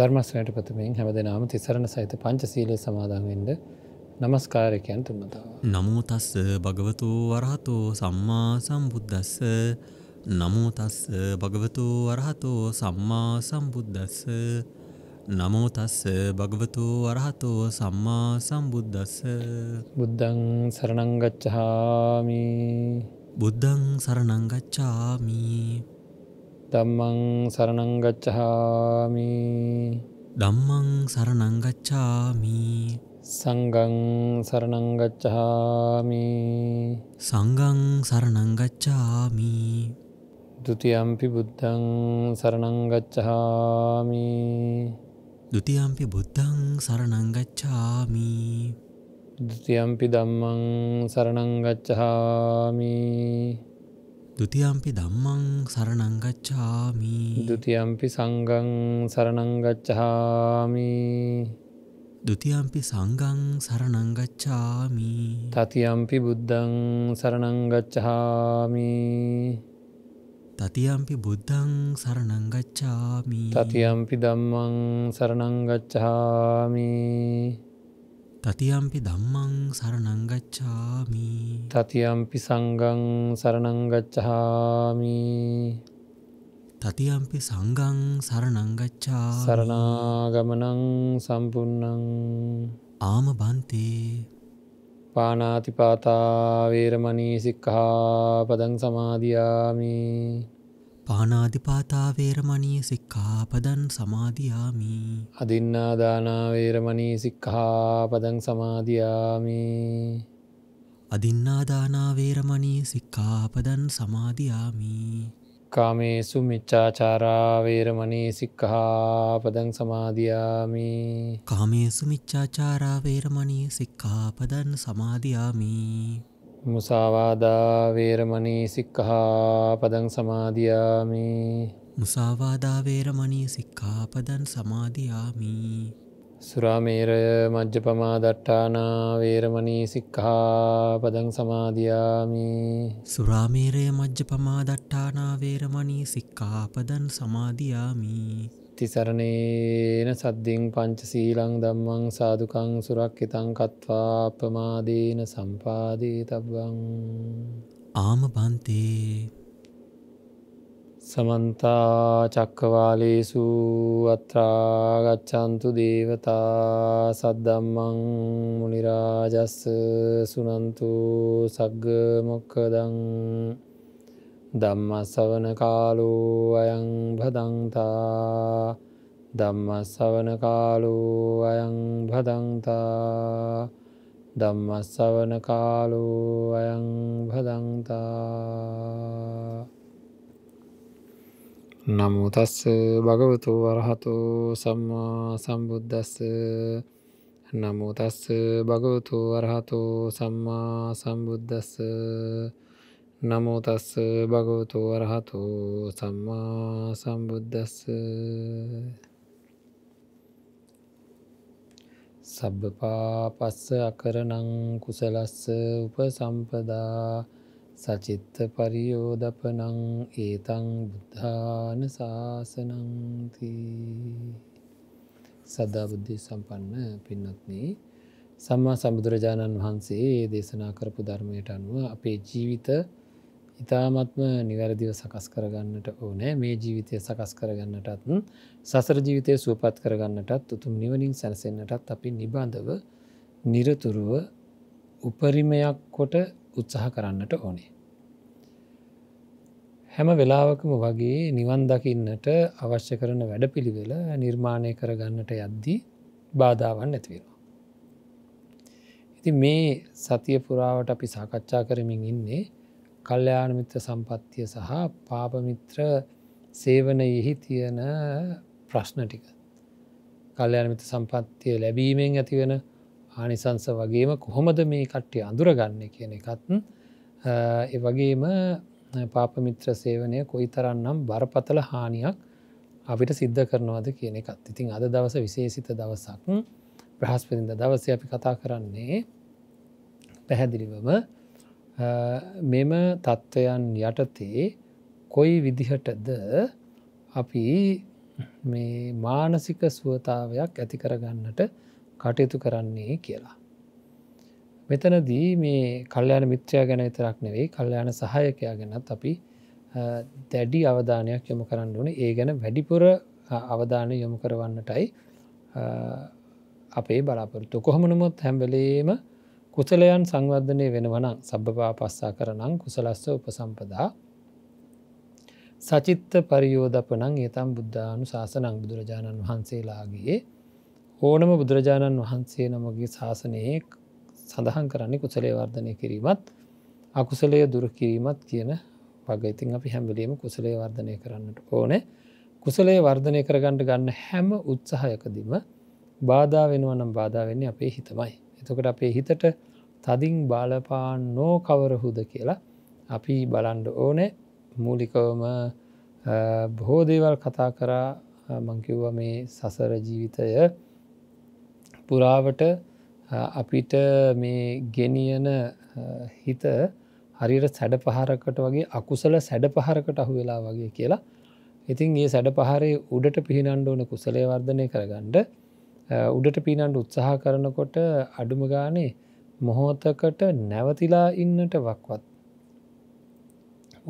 ධර්මස්වයට ප්‍රථමයෙන් හැම දෙනාම තිසරණ සහිත පංචසීලය සමාදාවෙන්ද නමස්කාරකයන් තුන්නතාව. නමුතස්ස භගවතු වරහතු සම්මා සම්බුද්ධස්ස නමුතස්ස භගවතු වරහතු සම්මා සම්බුද්ධස්ස නමෝතස්ස භගවතු වරහතු සම්මා සම්බුද්ධස්ස බුද්ධං සරණංගච්චහාමි බුද්ධං සරණංගච්චාමී දම්මං සරණංගච්චහාමි දම්මං සරණංගච්චාමි සංගං සරණංගච්චහාමි සංගං සරණංගච්චාමි දුතියම්පි බුද්ධං සරණංගච්චහාමි දුතියම්පි බුද්ධං සරණංගච්චාමි දුතියම්පි දම්මං සරණංගච්චහාමි දෘතියම්පි දම්මං සරණංගච්ඡාමි දෘතියම්පි සංගං සරණංගච්ඡාමි දෘතියම්පි සංගං සරණංගච්ඡාමි තතියම්පි බුද්ධං සරණංගච්ඡාමි තතියම්පි බුද්ධං සරණංගච්ඡාමි තතියම්පි දම්මං සරණංගච්ඡාමි තතියම්පි දම්මං සරනංගච්ඡාමි තතියම්පි සංගං සරනංගච්ඡාමි තතියම්පි සංගං සරනංගච්ඡා සරනාගමනං සම්පන්නං ආම බන්තේ පානාතිපාතාවේරමනී සික්කහා පදං සමාධයාමී පානාධිපාතාවේරමනී සික්කාපදන් සමාධයාමි අදින්නාදානාවේරමනී සික්කාපදන් සමාධයාමි අදින්නාදානාවේරමනී සික්කාපදන් සමාධයාමි කාමේසු මිච්චාචාරාවේරමනී සික්කහාපදන් සමාධයාමි කාමේසු මිච්චාචාරාවේරමනී සික්කාපදන් සමාධයාමී මුසාවාදාවේරමනී සික්කහා පදන් සමාධයාමි මුසාවාදාවේරමනී සික්කාපදන් සමාධයාමි සුරාමේරය මජ්්‍ය පමාදට්ටානාවේරමනී සික්කහා පදන් සමාධයාමි සුරාමේරය මජ්්‍ය පමාදට්ටානාවේරමනී සික්කාපදන් සමාධයාමි තිසරණේන සද්ධින් පංච සීලං දම්මං සාධකං සුරක් හිතං කත්වාපමාදීන සම්පාදී තබ්බං ආම පන්තේ සමන්තා චක්කවාලේසු අත්‍රාගච්ඡන්තු දේවතා සද්දම්මං මුනිරාජස්ස සුනන්තු සග්ග මොක්කදං ධම්මස්සවන කාලෝ අයං භදන්තා ධම්මස්සවන කාලෝ අයං භදන්තා ධම්මස්සවන කාලෝ අයං භදන්තා නමුතස්ස භගවතු වරහතු සම්මා සම්බුද්ධස්ස නමුතස්ස භගවතු වරහතු සම්මා සම්බුද්ධස්ස නමෝතස්ස භගවතු වරහතු සම්මා සම්බුද්ධස්ස සබ්බ පාපස්ස අකරනං කුසලස්ස උපසම්පදා සචිත්ත පරියෝදපනං ඒතං බුද්ධාන ශාසනංති සදා බුද්ධි සම්පන්න පින්නත්න්නේ සම්මා සම්බුදුරජාණන් වහන්සේ දේශනා කරපු ධර්මයට අනුව අපේ ජීවිත ඉතාමත්ම නිවැරදිව සකස් කරගන්නට ඕනෑ මේ ජීවිතය සකස් කරගන්නටත් සසර ජීවිතය සුවපත් කරගන්නටත් උතුම් නිවනින් සැනසෙන්න්නටත් අපි නිබඳව නිරතුරුව උපරිමයක් කොට උත්සාහ කරන්නට ඕනේ. හැම වෙලාවකම වගේ නිවන් දකින්නට අවශ්‍ය කරන වැඩපිළිවෙල නිර්මාණය කරගන්නට යද්දී බාධාවන් නැතිවෙනවා. ඉති මේ සතිය පුරාවට අපි සාකච්ඡා කරමින් ඉන්නේ කල්්‍යයානමිත්‍ර සම්පත්තිය සහ පාපමිත්‍ර සේවනයෙහි තියෙන ප්‍රශ්න ටික. කල්්‍යයානමිත සම්පත්තිය ලැබීමෙන් ඇතිවෙන ආනිසංස වගේම කොහොමද මේ කට්ටිය අඳුරගන්න කියන එකත්න් එ වගේම පාපමිත්‍ර සේවනය කොයි තරන්නම් බරපතල හානියක් අපිට සිද්ධ කරනවාද කියන එකත් ඉතින් අද දවස විශේසිත දවසක් ප්‍රහස්පතින්ද දවස අපි කතා කරන්නේ පැහැදිලිවම මෙම තත්ත්වයන් යටතේ කොයි විදිහටද අපි මේ මානසික සුවතාවයක් ඇති කරගන්නට කටයුතු කරන්නේ කියලා. මෙතනදී මේ කල්්‍යයාන මිත්‍රයා ගැන විතරක් නෙවෙයි කල්්‍යයාන සහයකයා ගැනත් අපි දැඩි අවධානයක් යොමු කරන්න ඕන ඒ ගැන වැඩිපුර අවධානය යොමු කරවන්නටයි අපේ බලාපොරතු කොහොමනමුත් හැම්බලේම කුසලයන් සංවර්ධනය වෙනවන සබභා පස්සා කරනං කුසලස්ස උපසම්පදා සචිත්ත පරියෝධපනං ඒතම් බුද්ධානු ශාසනං බුදුරජාණන් වහන්සේලාගේ ඕනම බුදුරජාණන් වහන්සේ නමගේ ශාසනයේ සඳහන් කරන්නේ කුසලේ වර්ධනය කිරීමත් අකුසලය දුර කිරීමත් කියන වගඉතින් අපි හැම්බලීම කුසලේ වර්ධනය කරන්නට ඕන කුසලේ වර්ධනය කරගන්නට ගන්න හැම උත්සාහයකදීම බාධාවෙනුවනම් බාධාවෙන්නේ අපේ හිතමයි එතකට අපේ හිතට තදින් බලපාන් නෝ කවරහුද කියලා අපි බලන්ඩ ඕනේ මූලිකවම බොහෝදේවල් කතා කරා මංකිව්ව මේ සසර ජීවිතය පුරාවට අපිට මේ ගෙනියන හිත හරියට සැඩ පහරකට වගේ අකුසල සැඩ පහරකට අහු වෙලා වගේ කියලා ඉතින් ඒ සැඩ පහරේ උඩට පිහිනන්ඩ ඕන කුසලේ වර්ධනය කරගන්නඩ උඩට පීනන්ට උත්සාහ කරනකොට අඩුම ගානේ මොහෝතකට නැවතිලා ඉන්නට වක්වත්.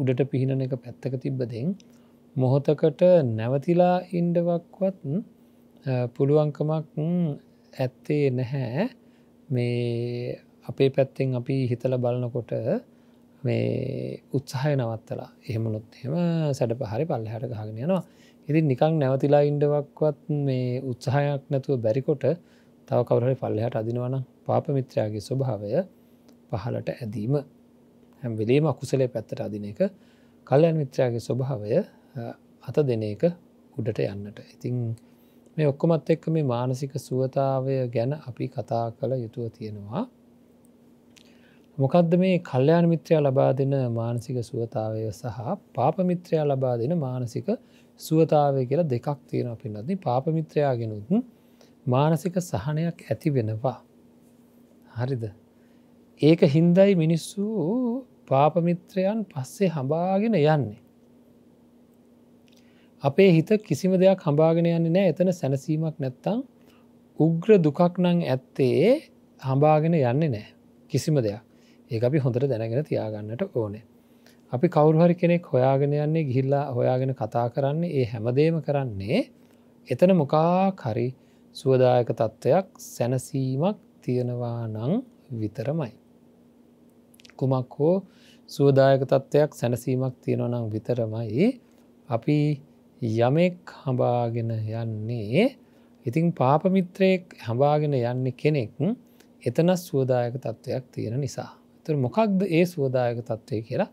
උඩට පිහිණන එක පැත්තක තිබ්බදෙන්. මොහොතකට නැවතිලා ඉන්ඩවක්වත් පුළුවන්කමක් ඇත්තේ නැහැ මේ අපේ පැත්තෙන් අපි හිතල බලනකොට මේ උත්සාහය නවත්තලා එහෙමනොත් එම සැඩ පහරි පල්ල හට ගාගෙන යනවා ඉතින් නිකං නැවතිලා ඉන්ඩවක්වත් මේ උත්සාහයක් නැතුව බැරිකොට තව කවරහරි පල්ලහට අදිනවන පාපමිත්‍රයාගේ ස්වභාවය පහලට ඇදීම හැම්වෙලේම අකුසලේ පැත්තට අදින එක කල්ලයන් මිත්‍රයාගේ ස්වභාවය අත දෙන එක උඩට යන්නට ඉතිං මේ ඔක්කොමත් එක්ක මේ මානසික සුවතාවය ගැන අපි කතා කළ යුතුව තියෙනවා මොකක්ද මේ කල්්‍යයාන මිත්‍රයා ලබා දෙන මානසික සුවතාවය සහ පාපමිත්‍රයා ලබා දෙන මානසික සුවතාවය කියලා දෙකක් තියෙන පින්නත්න පාපමිත්‍රයාගෙනුත් මානසික සහනයක් ඇති වෙනවා. හරිද. ඒක හින්දයි මිනිස්සු පාපමිත්‍රයන් පස්සේ හඹාගෙන යන්නේ. අපේ හිත කිසිම දෙයක් හඹාගෙන යන්නේ නෑ එතන සැනසීමක් නැත්තං උග්‍ර දුකක් නං ඇත්තේ හඹාගෙන යන්නේ නෑ කිසිම දෙයක් ඒ අපි හොඳට දැනගෙන තියාගන්නට ඕනේ අපි කවරුහරි කෙනෙක් හොයාගෙන යන්නේ ගිහිල්ලා හොයාගෙන කතා කරන්නේ ඒ හැමදේම කරන්නේ එතන මොකාකරි සුවදායක තත්ත්වයක් සැනසීමක් තියෙනවා නං විතරමයි. කුමක් හෝ සුවදායක තත්ත්වයක් සැනසීමක් තියෙනනම් විතරමයි අපි යමෙක් හඹාගෙන යන්නේ ඉතිං පාපමිත්‍රයෙක් හඹාගෙන යන්න කෙනෙක් එතන සුවදායක තත්ත්වයක් තියෙන නිසා. තුර මොකක්ද ඒ සුවදායක තත්ත්වය කියලා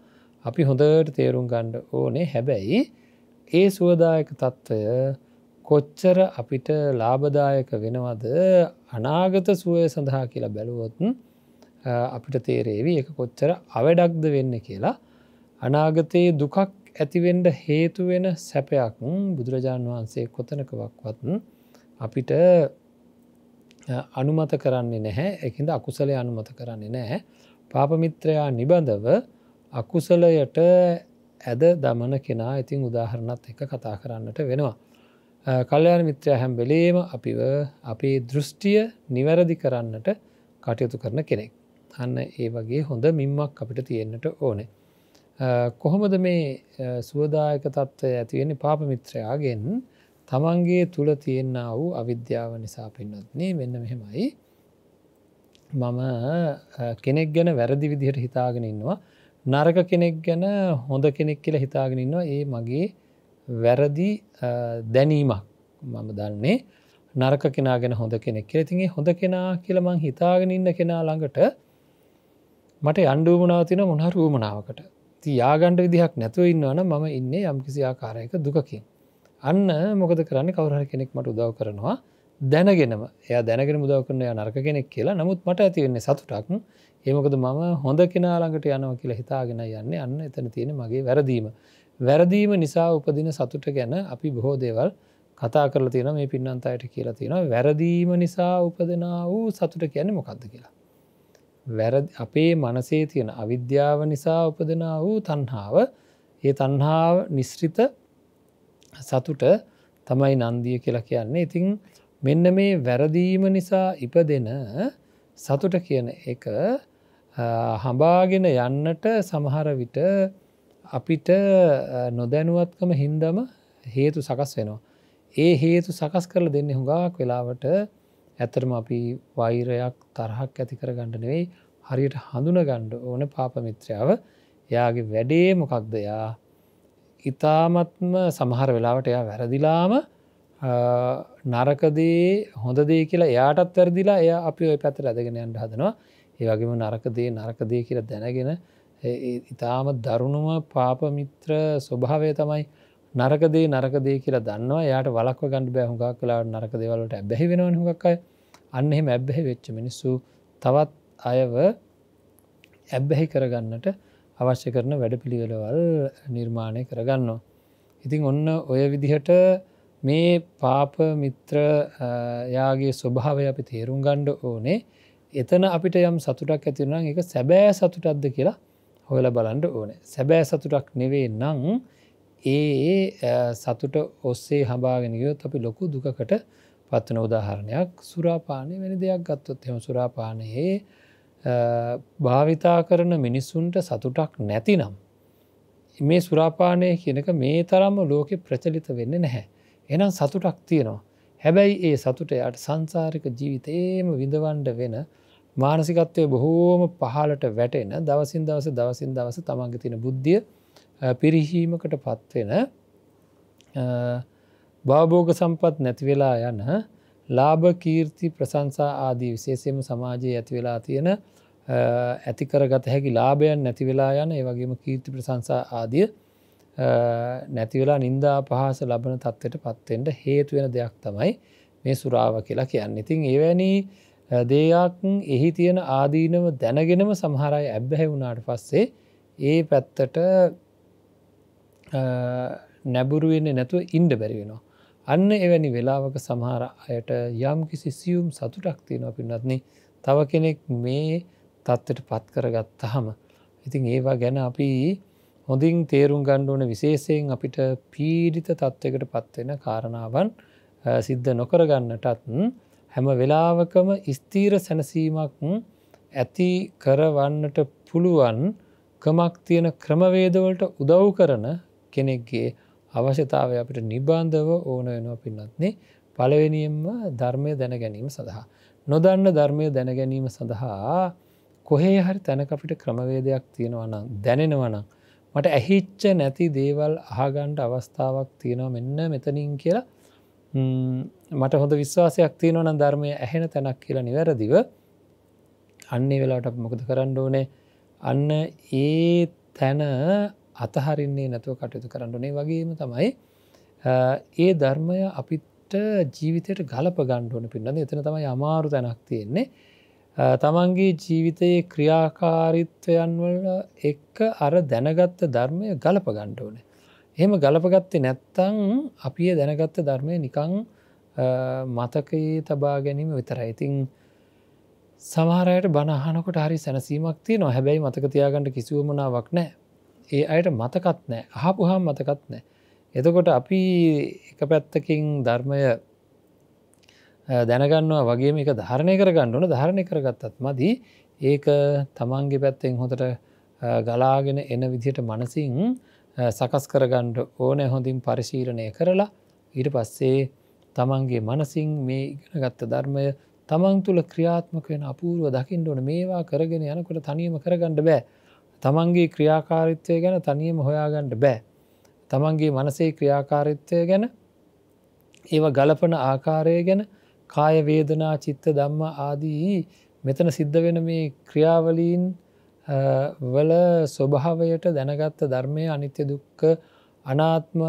අපි හොඳට තේරුම් ගණ්ඩ ඕනේ හැබැයි ඒ සුවදායක තත්ත්වය කොච්චර අපිට ලාබදායක වෙනවද අනාගත සුවය සඳහා කියලා බැලුවොතුන් අපිට තේරේවි එක කොච්චර අවඩක්ද වෙන්න කියලා අනාගතයේ දුකක් ඇතිවෙන්ඩ හේතුවෙන සැපයක් බුදුරජාණන් වහන්සේ කොතනකවක්වත් අපිට අනුමත කරන්නේ නැහැ එකද අකුසලය අනුමත කරන්නේ නැහැ පාපමිත්‍රයා නිබඳව අකුසලයට ඇද දමන කෙනා ඉතිං උදාහරණත් එක කතා කරන්නට වෙනවා. කල්යාන මිත්‍රය හැම් වෙලේම අපිව අපේ දෘෂ්ටිය නිවැරදි කරන්නට කටයුතු කරන කෙනෙක්. අන්න ඒ වගේ හොඳ මින්මක් අපිට තියෙන්න්නට ඕනේ. කොහොමද මේ සුවදායක තත්ත්වය ඇතිවෙන්නේ පාපමිත්‍රයාගෙන් තමන්ගේ තුළ තියෙන්න්න වූ අවිද්‍යාව නිසා පෙන්නත්න්නේ වෙන්න මෙහෙමයි. මම කෙනෙක් ගැන වැරදි විදිහට හිතාගෙන ඉන්නවා නරක කෙනෙක් ගැන හොඳ කෙනෙක් කියලා හිතාගෙන ඉන්නවා ඒ මගේ වැරදි දැනීමක් මම දන්නේ නරක කෙනා ගැන හොඳ කෙනෙක් කියලා තිගේ හොඳ කෙනා කියල මං හිතාගෙන ඉන්න කෙනා ළඟට මට අන්ඩුවමනාව තින මොනහර වූමනාවකට ති යාගණ්ඩ විදිහක් නැතුව ඉන්නවන මම ඉන්නේ යම්කිසි ආකාරයක දුකකින් අන්න මොකද කරන්න කවරහ කෙනෙක් මට උදව කරනවා දැනගෙනම එය දැනගෙන මුදව කරන නරක කෙනෙක් කියලා නමුත් මට ඇතිවෙන්නේ සතුටක් ඒමකද මම හොඳ කෙනා ළඟට යනව කියලා හිතාගෙන යන්නේ අන්න එතන තියෙන මගේ වැරදීම. වැරදීම නිසා උපදින සතුට ගැන අපි බොහෝ දේවල් කතා කරලා තියෙන මේ පින්නන්ත අයට කියලා තියෙනවා වැරදීම නිසා උපදන වූ සතුට කියන්නේ මොකක්ද කියලා. අපේ මනසේ තියෙන අවිද්‍යාව නිසා උපදන වූ තන්හාාව ඒ තන්හාාව නිශ්‍රිත සතුට තමයි නන්දිය කියලා කියන්නේ ඉතිං මෙන්න මේ වැරදීම නිසා ඉපදෙන සතුට කියන එක හඹාගෙන යන්නට සමහර විට අපිට නොදැනුවත්කම හින්දම හේතු සකස් වෙනවා. ඒ හේතු සකස් කරල දෙන්න හුඟක් වෙලාවට ඇතරම අපි වෛරයක් තරහක් ඇති කර ගණඩ නෙවෙයි හරියට හඳුන ගණ්ඩ ඕන පාපමිත්‍රාව යාගේ වැඩේ මොකක්දයා ඉතාමත්ම සමහර වෙලාවට එයා වැරදිලාම නරකදේ හොඳදේ කියලා එයාටත් වැරදිලා එය අපි ඔය පැතර ඇදගෙන යන්ට හදනවා ඒවගේම නරකදේ නරකදේ කියල දැනගෙන ඉතාම දරුණුම පාපමිත්‍ර ස්වභාවය තමයි නරකදේ නරකදේ කියලා දන්නවා යායට වලක්ව ගණඩ බෑහුඟක් කලා නරකදේවලට ඇබැහි වෙනවන හුඟක්කයි අන්න එහෙම ඇබ්බැහි වෙච්ච මිනිස්සු තවත් අයව ඇබ්බැහි කරගන්නට අවශ්‍ය කරන වැඩ පිළිවෙලවල් නිර්මාණය කරගන්නවා. ඉතින් ඔන්න ඔය විදිහට මේ පාප මිත්‍ර යාගේ ස්වභාවය අපි තේරුම් ගණ්ඩ ඕනේ එතන අපිට යම් සතුටක් ඇතිරුණම් එක සැබෑ සතුටක්ද කියලා හොල බලන්ඩ ඕනේ සැබෑ සතුටක් නෙවේ නං ඒ සතුට ඔස්සේ හබාගෙනයොත් අපි ලොකු දුකට පත්වන උදාහරණයක් සුරාපානය වැනි දෙයක් ගත්තොත් එම සුරාපානයේ භාවිතා කරන මිනිස්සුන්ට සතුටක් නැතිනම්. මේ සුරාපානය කියනක මේ තරම්ම ලෝකෙ ප්‍රචලිත වෙන්න නැහැ. එනම් සතුටක් තියෙනවා. හැබැයි ඒ සතුට යට සංසාරික ජීවිතේම විඳවන්ඩ වෙන මානසිකත්වය බොහෝම පහලට වැටෙන දවසින් දවස දවසින් දවස තමන්ග තින බුද්ධිය පිරිහීමකට පත්වෙන භාභෝග සම්පත් නැතිවෙලා යන ලාභ කීර්ති ප්‍රසංසා ආදී විශේෂයම සමාජයේ ඇතිවෙලා තියෙන ඇතිකරගත හැකි ලාභයන් නැතිවෙලා යන ඒ වගේම කීර්ති ප්‍රසංසා ආදිය නැතිවලා නින්දා පහස ලබන තත්ත්වයට පත්වෙන්ට හේතුවෙන දෙයක් තමයි මේ සුරාව කියලා කියන්න. ඉතින් එවැනි දෙයක් එහි තියෙන ආදීනව දැනගෙනම සමහරයි ඇබ්බැහැ වුණාට පස්සේ ඒ පැත්තට නැබුරුවෙන්නේ නැතුව ඉන්ඩ බැරිවෙනවා. අන්න එවැනි වෙලාවක සමහර අයට යම් කිසි සියුම් සතුටක් තියෙනවා පින්නත්න තව කෙනෙක් මේ තත්ත්වට පත් කරගත් තහම. ඉතින් ඒවා ගැන අපි හොඳින් තේරුම් ගණ්ඩ ඕන විශේෂයෙන් අපිට පීඩිත තත්ත්වකට පත්වෙන කාරණාවන් සිද්ධ නොකරගන්නටත් හැම වෙලාවකම ස්තීර සැනසීමක් ඇති කරවන්නට පුළුවන් කමක් තියෙන ක්‍රමවේදවලට උදව් කරන කෙනෙක්ගේ අවශ්‍යතාව අපිට නිබාන්ධව ඕන වෙනවා පින්නත්න්නේ පලවෙනියෙන්ම ධර්මය දැන ගැනීම සඳහා. නොදන්න ධර්මය දැන ගැනීම සඳහා කොහේ හරි තැනක අපිට ක්‍රමවේදයක් තියෙනවනම් දැනෙනවනම් මට ඇහිච්ච නැති දේවල් අහගණ්ඩ අවස්ථාවක් තියෙනවා මෙන්න මෙතනින් කියලා මට හොඳ විශ්වාසයක් තියෙනවන ධර්මය ඇහෙන තැනක් කියලා නිවැරදිව අන්නේ වෙලාට මොකද කරන්න ඕනේ අන්න ඒ තැන අතහරින්නේ නැතුව කටයුතු කරන්නනේ වගේම තමයි ඒ ධර්මය අපිට ජීවිතයට ගලප ගණ්ඩුවන පින්නද එතන තමයි අමාරු තැනක් තියෙන්නේ තමන්ගේ ජීවිතයේ ක්‍රියාකාරිත්වයන්වල එක්ක අර දැනගත්ත ධර්මය ගලපගණ්ඩ ඕන. එහෙම ගලපගත්තේ නැත්තං අපිය දැනගත්ත ධර්මය නිකං මතකයේ තබා ගැනීම විතරයි. ඉතිං සමහරයට බණහනකොට හරි සැනසීමක් තිය නො හැබැයි මතකතියාගන්නට කිසිවමනාවක් නෑ. ඒ අයට මතකත් නෑ හපුහාම් මතකත් නෑ. එතකොට අපි එක පැත්තකින් ධර්මය දැනගන්නවා වගේ එක ධාරණය කර ගණ්ඩුන ධාරණය කරගත්තත් මදී ඒක තමන්ගේ පැත්තෙන් හොඳට ගලාගෙන එන විදිහට මනසින් සකස් කරගණ්ඩ ඕන හොඳින් පරිශීරණය කරලා ඊට පස්සේ තමන්ගේ මනසින් මේ ඉගෙන ගත්ත ධර්මය තමන් තුළ ක්‍රියාත්මක වෙන අපූරුව දකිින් ඕන මේවා කරගෙන යනකොට තනියම කරගණ්ඩ බෑ තමන්ගේ ක්‍රියාකාරිත්වය ගැන තනියම හොයාගණ්ඩ බෑ තමන්ගේ මනසේ ක්‍රියාකාරිත්වය ගැන ඒව ගලපන ආකාරය ගැන කාය වේදනා චිත්ත ධම්ම ආදී මෙතන සිද්ධ වෙන මේ ක්‍රියාවලීන් වල ස්වභාවයට දැනගත්ත ධර්මය අනිත්‍ය දුක්ක අනාත්ම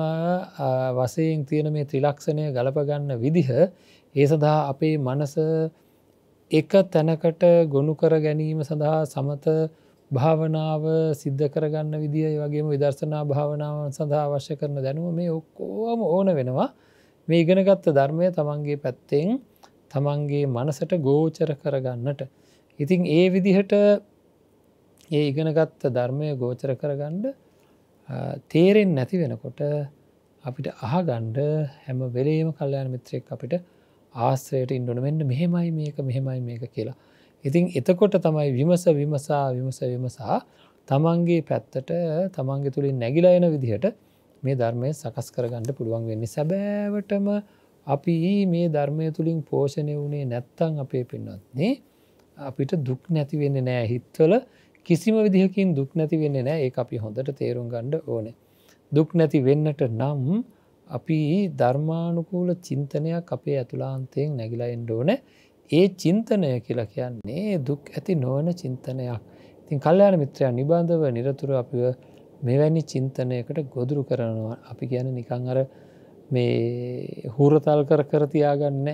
වසයෙන් තියෙන මේ ත්‍රිලක්ෂණය ගලපගන්න විදිහ ඒ සඳහා අපේ මනස එක තැනකට ගොුණු කර ගැනීම සඳහා සමත භාවනාව සිද්ධ කරගන්න විදිිය වගේම විදර්ශනා භාවනාවන් සඳහා අවශ්‍ය කරන දැනුව මේ ඔක්කෝම ඕන වෙනවා මේ ඉගෙනගත්ත ධර්මය තමන්ගේ පැත්තෙන් තමන්ගේ මනසට ගෝචර කරගන්නට. ඉතින් ඒ විදිහට ඒ ඉගෙනගත්ත ධර්මය ගෝචර කරගණ්ඩ තේරෙන් නැති වෙනකොට අපිට අහගණ්ඩ හැම වෙලේම කල්්‍යයාන මිත්‍රයෙක් අපිට ආස්ත්‍රයට ඉන්ඩුන මෙන්න මෙහෙමයි මේක මෙහෙමයි මේක කියලා. ඉතින් එතකොට තමයි විමස විමසා විමස විමසා තමන්ගේ පැත්තට තමන්ගේ තුළින් නැගිලා එන විදිහට මේ ධර්මය සකස් කරගන්නඩ පුළුවන් වෙන්නේ සැබෑවටම අපි මේ ධර්මය තුළින් පෝෂණය වුණේ නැත්තං අපේ පෙන්වත්න්නේ අපිට දුක් නැතිවෙන්න නෑ හිත්වල කිසිම විදිහකින් දුක් නැති වෙන්න නෑ ඒ අපි හොඳට තේරුම් ගණ්ඩ ඕන දුක් නැති වෙන්නට නම් අපි ධර්මානුකූල චින්තනයක් අපේ ඇතුලාන්තයෙන් නැගිලයින්ඩ ඕන ඒ චින්තනය කියලා කියන්නේ දුක් ඇති නොවන චින්තනයක් තින් කල්යාන මිත්‍රයා නිබන්ධව නිරතුර අපිව මෙවැනි චින්තනයකට ගොදුරු කරනවා අපි ගැන නිකං අර මේ හූරතල් කර කරතියාගන්න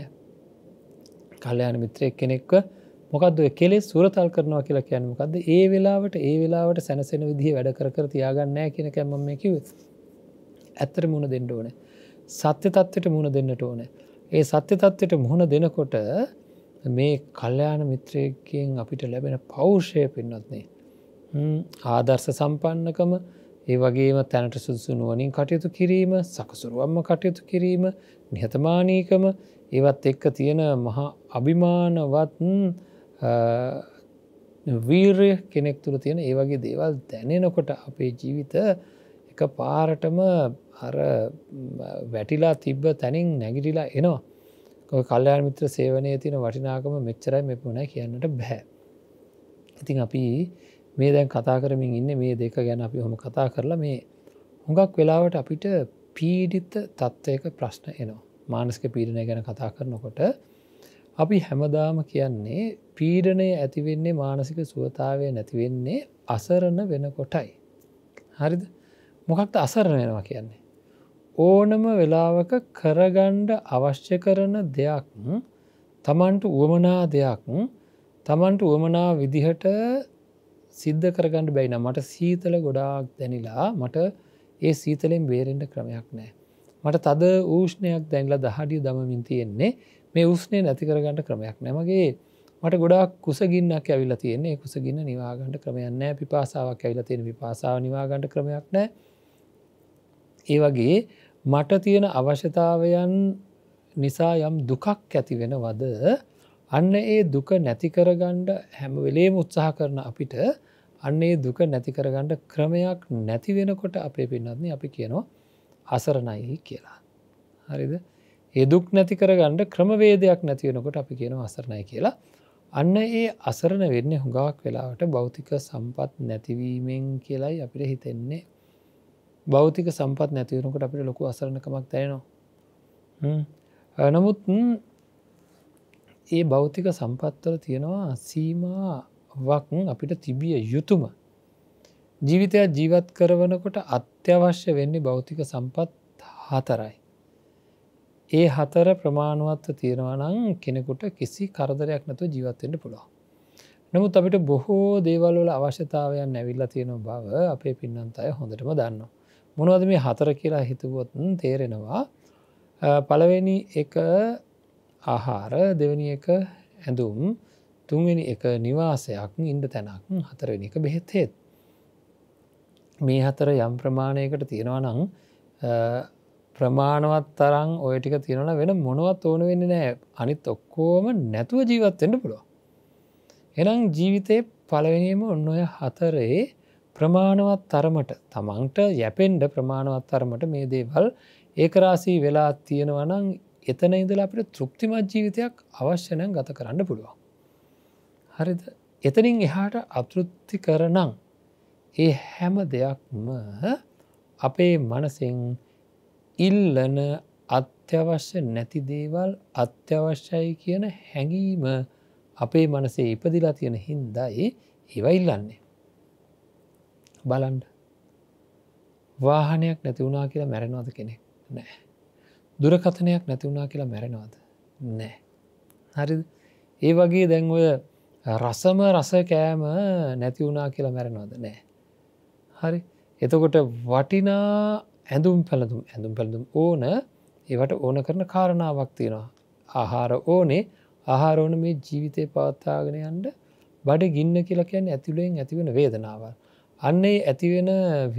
කලයාන මිත්‍රයක් කෙනෙක්ව මොකක්ද කෙලෙ සුරතල් කරනවා කියලා කියැනමකක්ද ඒ වෙලාවට ඒ වෙලාවට සැනසෙන විදිහ වැඩ කර තියාගන්නෑ කියෙන කැම්ම මේ කිව ඇත්තර මුණ දෙන්න ඕන සත්‍ය තත්වට මුණ දෙන්නට ඕන ඒ සත්‍ය තත්වට මුහුණ දෙනකොට මේ කල්්‍යයාන මිත්‍රයකෙන් අපිට ලැබෙන පෞෂය පෙන්වත්නේ ආදර්ශ සම්පන්නකම ඒ වගේම තැනට සුදුසු නුවනින් කටයුතු කිරීම සකසුරුවම්ම කටයුතු කිරීම නිහතමානීකම ඒවත් එක්ක තියෙන මහා අභිමානවත් වීර්ය කෙනෙක් තුළ තියෙන ඒ වගේ දේවල් දැනෙනකොට අපේ ජීවිත එක පාරටම අර වැටිලා තිබ්බ තැනින් නැගිටිලා එනවා. කල්්‍යයාන් මිත්‍ර සේවනය තියෙන වටිනාකම මෙච්චරයි මෙපුුණ කියන්නට බැහැ. ඉතින් අපි මේ දැන් කතා කරමින් ඉන්න මේ දෙක ගැන අපි හොම කතා කරලා මේ හුඟක් වෙලාවට අපිට පීඩිත තත්ත්වයක ප්‍රශ්න එනවා මානසික පීඩනය ගැන කතා කරනකොට අපි හැමදාම කියන්නේ පීඩනය ඇතිවෙන්නේ මානසික සුවතාවය නැතිවෙන්නේ අසරණ වෙනකොටයි. හරිද මොකක්ද අසරණ වෙනවා කියන්නේ. ඕනම වෙලාවක කරගණ්ඩ අවශ්‍ය කරන දෙයක් තමන්ට වුවමනා දෙයක් තමන්ට වුවමනා විදිහට සිද්ධ කරගන්නඩ බැයින මට සීතල ගොඩාක් දැනිලා මට ඒ සීතලෙන් බේරෙන්ට ක්‍රමයක් නෑ. මට තද ූෂ්ණයක් දැන්ලා දහඩිය දමමින් තියෙන්නේ මේ උස්නේ නැති කරගන්නට ක්‍රමයක් නෑමගේ මට ගොඩක් කුසගින්නක් ඇවිල්ලා තියන්නේ කුසගින්න නිවාගන්ට ක්‍රමයන්න පිපාසාවක් ඇවිල තියෙන විපාසාව නිවාගන්ට ක්‍රමයක් නෑ ඒ වගේ මට තියෙන අවශ්‍යතාවයන් නිසා යම් දුකක් ඇතිවෙනවද අන්න ඒ දුක නැති කරගණ්ඩ හැම වෙලේම උත්සාහ කරන අපිට අන්නේ දුක නැති කරගණ්ඩ ක්‍රමයක් නැති වෙනකොට අපේ පින්නත්න අපි කියනවා අසරණයි කියලා. හරිද ඒදුක් නැති කරගණ්ඩ ක්‍රමවේදයක් නැතිවෙනකොට අපි කියනවා අසරණයි කියලා. අන්න ඒ අසරණ වෙන්නේ හුඟක් වෙලාවට භෞතික සම්පත් නැතිවීමෙන් කියලයි අපිට හිතෙන්නේ භෞතික සම්පත් නැතිවරනකට අපිට ලොකු අසරණකමක් තයනවා. නමුත් ඒ භෞතික සම්පත්වල තියෙනවා සීමාවක් අපිට තිබිය යුතුම. ජීවිතයක් ජීවත් කරවනකොට අත්‍යවශ්‍ය වෙන්නේ භෞතික සම්පත් හතරයි. ඒ හතර ප්‍රමාණුවත්ව තියෙනවා නම් කෙනෙකුට කිසි කරදරයක් නැතු ජීවත්වෙන්ට පුළුවන්. නමුත් අපිට බොහෝ දේවල්වල අවශ්‍යතාවයන් නැවිල්ලා තියෙන බව අපේ පින්නන්ත අය හොඳටම දන්න. මොනවද මේ හතර කියලා හිතුවොත් තේරෙනවා පලවෙනි එක ආහාර දෙවනි එක ඇඳුම් තුන්වෙනි එක නිවාසයක් ඉන්ඩ තැනක් හතරවෙනි එක බෙහෙත් හෙත්. මේ හතර යම් ප්‍රමාණයකට තියෙනවා නං ප්‍රමාණවත් තරං ඔය ටික තියෙනන වෙන මොනවත් ඕන වෙන්න නෑ අනිත් ඔක්කෝම නැතුව ජීවත්වෙන්ට පුළුව. එනම් ජීවිතය පලවෙනීම ඔන්න ඔය හතරේ ප්‍රමාණවත් තරමට තමන්ට යැපෙන්ඩ ප්‍රමාණවත් තරමට මේ දේවල් ඒකරාසී වෙලා තියෙනවනං එතන ඉඳල අපට තෘප්තිමත් ජීවිතයක් අවශ්‍යනයන් ගත කරන්න පුළුවන්. හරිද එතනින් එහාට අතෘප්ති කරනම් ඒ හැම දෙයක්ම අපේ මනසින් ඉල්ලන අත්‍යවශ්‍ය නැති දේවල් අත්‍යවශ්‍යයි කියන හැඟීම අපේ මනසේ ඉපදිලා තියෙන හින්දායි ඒවයිල්ලන්නේ. බලන්ඩ වාහනයක් නැති වුණා කියලා මැරෙනවාද කෙනෙක් නෑ. දුරකථනයක් නැතිවුණා කියලා මැරෙනවාද නෑ හරි ඒ වගේ දැන්වය රසම රස කෑම නැතිවුණා කියලා මැරෙනවාද නෑ හරි එතකොට වටිනා ඇඳුම් පැළඳුම් ඇඳුම් පැළඳුම් ඕන ඒවට ඕන කරන කාරණාවක් තියෙනවා ආහාර ඕනේ ආහාරෝන මේ ජීවිතය පවත්තාගෙන යන්ට බඩ ගින්න කියලා කියන්නේ ඇතිලෙන් ඇතිවෙන වේදනාවල් අන්නේ ඇතිවෙන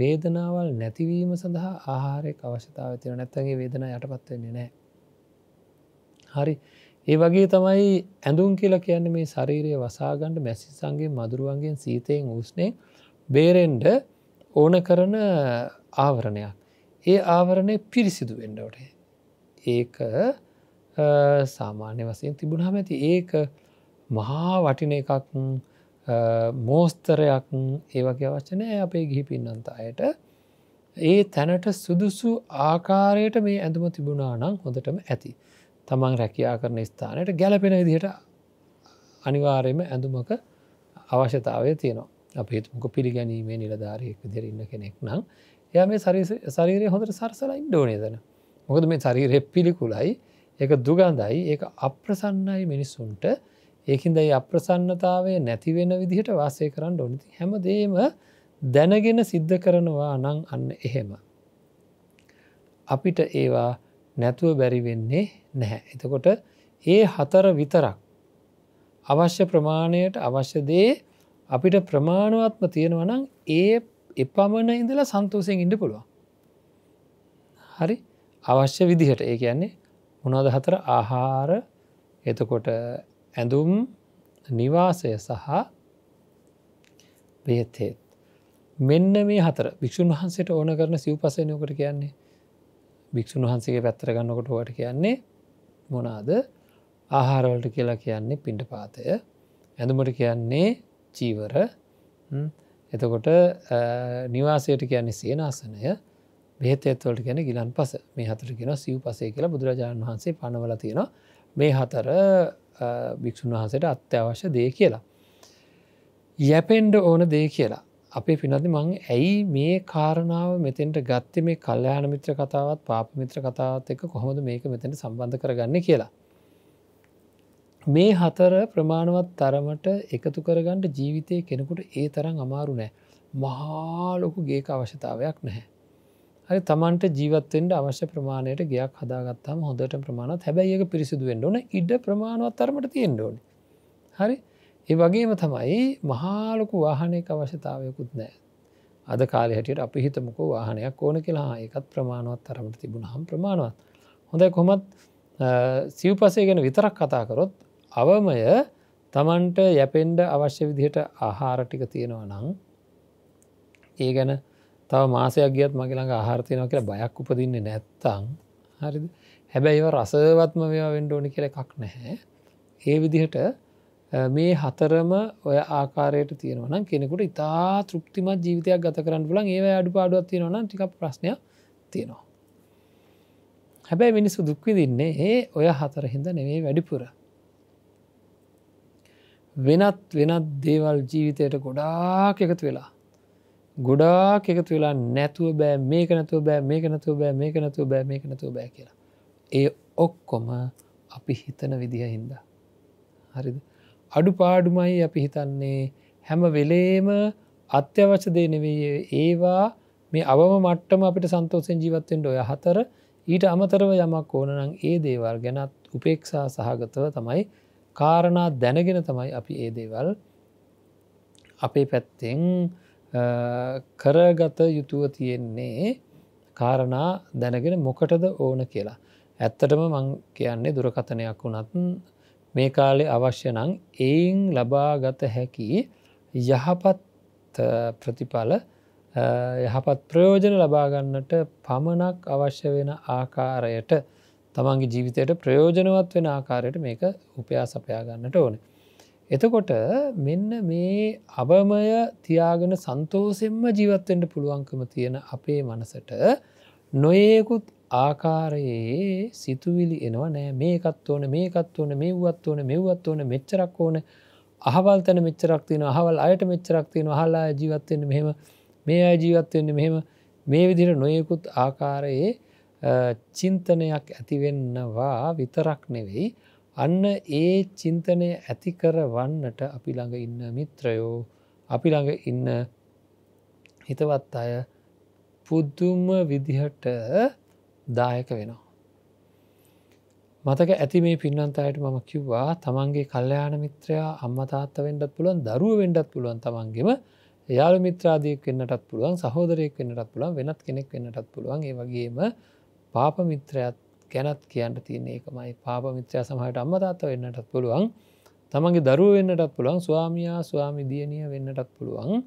වේදනාවල් නැතිවීම සඳහා ආහාරය අවශ්‍යතාව තින නැත්තගේ වේදනා යටපත්වෙන්නේ නෑ. හරි ඒ වගේ තමයි ඇඳුම් කියලා කියන්න මේ ශරීරය වසාගණ්ඩ මැසිසන්ගේ මදුරුවන්ගෙන් සීතයෙන් උස්නේ බේරෙන්ඩ ඕන කරන ආවරණයක්. ඒ ආවරණය පිරිසිදු වෙන්ඩවට. ඒක සාමාන්‍ය වසයෙන් තිබුණහම ඇති ඒක මහා වටින එකක් මෝස්තරයක් ඒවගේ වචනය අපේ ගිහි පින්නන්ත අයට ඒ තැනට සුදුසු ආකාරයට මේ ඇඳුම තිබුණානම් හොඳටම ඇති. තමන් රැකයා කරන ස්ථානයට ගැලපෙන දිහට අනිවාර්යම ඇඳුමක අවශ්‍යතාවය තියෙනවා. අපේතුමක පිළිගැනීමේ නිලධාරයෙක් දෙරන්න කෙනෙක් නම් එය මේ ශරීරය හොඳට සරසලයි ඩෝනේදන. මොකද මේ ශරීරය පිළිකුලයි එක දුගන්ධයි ඒ අප්‍රසන්නයි මිනිස්සුන්ට ඒකින්දයි අප්‍රසන්නතාවය නැතිවෙන විදිහට වාසය කරන්න ඕනති හැමදේම දැනගෙන සිද්ධ කරනවා නං අන්න එහෙම. අපිට ඒවා නැතුව බැරිවෙන්නේ නැහැ. එතකොට ඒ හතර විතරක් අවශ්‍ය ප්‍රමාණයට අවශ්‍ය දේ අපිට ප්‍රමාණුවත්ම තියෙනවනම් ඒ එපමණ ඉඳලා සන්තෝසියෙන් ඉඩ පුළුවන්. හරි අවශ්‍ය විදිහට ඒ කියන්නේ මොනවද හතර ආහාර එතකොට ඇඳුම් නිවාසය සහ බෙහෙත්තේත්. මෙන්න මේ හතර භික්‍ෂූන් වහන්සේට ඕන කරන සිව් පසයනයකට කියන්නේ භික්‍ෂූන් වහන්සේගේ පැත්තර ගන්නකොට වට කියන්නේ මොනාද ආහාරවලට කියලා කියන්නේ පිණ්ඩ පාතය ඇඳුමට කියන්නේ චීවර එතකොට නිවාසයට කියන්නේ සේනාසනය බෙහෙතත්වලට ගැන ගිලන් පස මේ හතර කියෙන සිව් පසේ කියලා බුදුරජාණන් වහන්සේ පනවල තියෙන මේ හතර භික්‍ෂූන් වහන්සට අත්‍යවශ්‍ය දේ කියලා. යැපෙන්ඩ ඕන දේ කියලා. අපේ පිනති මං ඇයි මේ කාරණාව මෙතෙන්ට ගත්ත මේ කල්්‍යයාන මිත්‍ර කතාවත් පාප මිත්‍ර කතාවත් එක කොහොමද මේක මෙතැට සම්බන්ධ කරගන්න කියලා. මේ හතර ප්‍රමාණවත් තරමට එකතු කරගන්නට ජීවිතය කෙනෙකුට ඒ තරම් අමාරු නෑ මහාලොකු ගේක අවශ්‍යතාවයක් නැහැ. හරි තමන්ට ජීවත්වෙන්ට අවශ්‍ය ප්‍රමාණයට ගයක් හදාගත්තාම හොඳට ප්‍රමාණත් හැබැයි ඒක පිරිසිදුවෙන්ට ඕන ඉඩ ප්‍රමාණවත්තරමට තියෙන්ට ඕන හරි ඒ වගේම තමයි මහාලොකු වාහනයක අවශ්‍යතාවයකුත් නෑ අද කාල හැටියට අපි හිතමකෝ වාහනයක් ඕන කියලා ඒකත් ප්‍රමාණවත් තරමට තිබුණ හම් ප්‍රමාණවත් හොඳයි කොමත් සිව්පසේ ගැන විතරක් කතාකරොත් අවමය තමන්ට යැපෙන්ඩ අවශ්‍ය විදිහට ආහාර ටික තියෙනවා නං ඒ ගැන තව මාසයක් ගියත් මගේ ළඟ ආහාර්තියනවා කියලා බයක් උපදින්නේ නැත්තං හරි හැබැයි ඒව රසවත්ම මේවා වෙන්ඩ ඕනි කියල එකක් නැහැ ඒ විදිහට මේ හතරම ඔය ආකාරයට තියෙනවන කෙනෙකුට ඉතා තෘප්තිමත් ජීවිතයක් ගත කරන්න පුලන් ඒ අඩු පාඩුවත් තියෙනවන ටික ප්‍රශ්නය තියෙනවා හැබැයි මිනිස්සු දුක්විදින්නේ ඒ ඔය හතර හිද නෙවේ වැඩිපුර වෙනත් වෙනත් දේවල් ජීවිතයට ගොඩාක් එකතු වෙලා ගොඩාක් එකතු වෙලා නැතුව බෑ මේක නැතුව බෑ මේක නැතුව බෑ මේක නැතුව බෑ මේක නැතුව බෑ කියලා. ඒ ඔක්කොම අපි හිතන විදිහ හින්දා. හරිද. අඩු පාඩුමයි අපි හිතන්නේ හැම වෙලේම අත්‍යවශ්‍ය දේ නෙවෙයි ඒවා මේ අවම මට්ටම අපිට සන්තෝසෙන් ජීවත්තෙන්ට ඔය හතර ඊට අමතරව යමක් ඕන නම් ඒ දේවල් ගැනත් උපේක්ෂා සහගතව තමයි කාරණා දැනගෙන තමයි අපි ඒ දේවල් අපේ පැත්තෙන් කරගත යුතුව තියෙන්නේ කාරණා දැනගෙන මොකටද ඕන කියලා. ඇත්තටම මං කියන්නේ දුරකථනයක් වුනත් මේ කාලේ අවශ්‍ය නං එයින් ලබාගත හැකි යහපත් ප්‍රතිඵල යහපත් ප්‍රයෝජන ලබාගන්නට පමණක් අවශ්‍ය වෙන ආකාරයට තමන්ගේ ජීවිතයට ප්‍රයෝජනවත් වෙන ආකාරයට මේක උපයා සපයාගන්නට ඕනේ. එතකොට මෙන්න මේ අවමය තියාගෙන සන්තෝසෙන්ම ජීවත්වෙන්ට පුළුවන්කම තියෙන අපේ මනසට නොයෙකුත් ආකාරයේ සිතුවිලි එනවා නෑ මේකත් ඕන මේකත් ඕන මෙව්වත් ඕන මෙව්වත් ඕන මෙච්චරක් ඕන අහවල් තැන මෙච්චරක් තියෙන අහවල් අයට මෙච්චරක් තියෙන හලා ජීවත්වෙන්න මෙහෙම මේ අය ජීවත්වෙන්න මෙහෙම මේ විදිර නොයෙකුත් ආකාරයේ චින්තනයක් ඇතිවෙන්නවා විතරක් නෙවෙයි අන්න ඒ චින්තනය ඇති කරවන්නට අපි ළඟ ඉන්න මිත්‍රයෝ අපි ළඟ ඉන්න හිතවත් අය පුද්දුම විදිහට දායක වෙනවා. මතක ඇති මේ පින්නන්තයට මම කිව්වා තමන්ගේ කල්්‍යයාන මිත්‍රයා අම්මතාත්ත වෙන්ඩත් පුළුවන් දරුව වෙන්ඩත් පුළුවන් තමන්ගේම යාල මිත්‍රාදයක් වෙන්නටත් පුළුවන් සහෝදරයක් වෙන්නටත් පුළුවන් වෙනත් කෙනෙක් වෙන්නටත් පුළුවන් ඒ වගේම පාපමිත්‍රයත් ගැනත් කියන්න තියන්නේ එකමයි පාපමිත්‍යා සමහට අම්මතාත්ත වෙන්නටත් පුළුවන් තමන්ගේ දරුව වෙන්නටත් පුළුවන් ස්වාමයා ස්වාමි දියණිය වෙන්නටත් පුළුවන්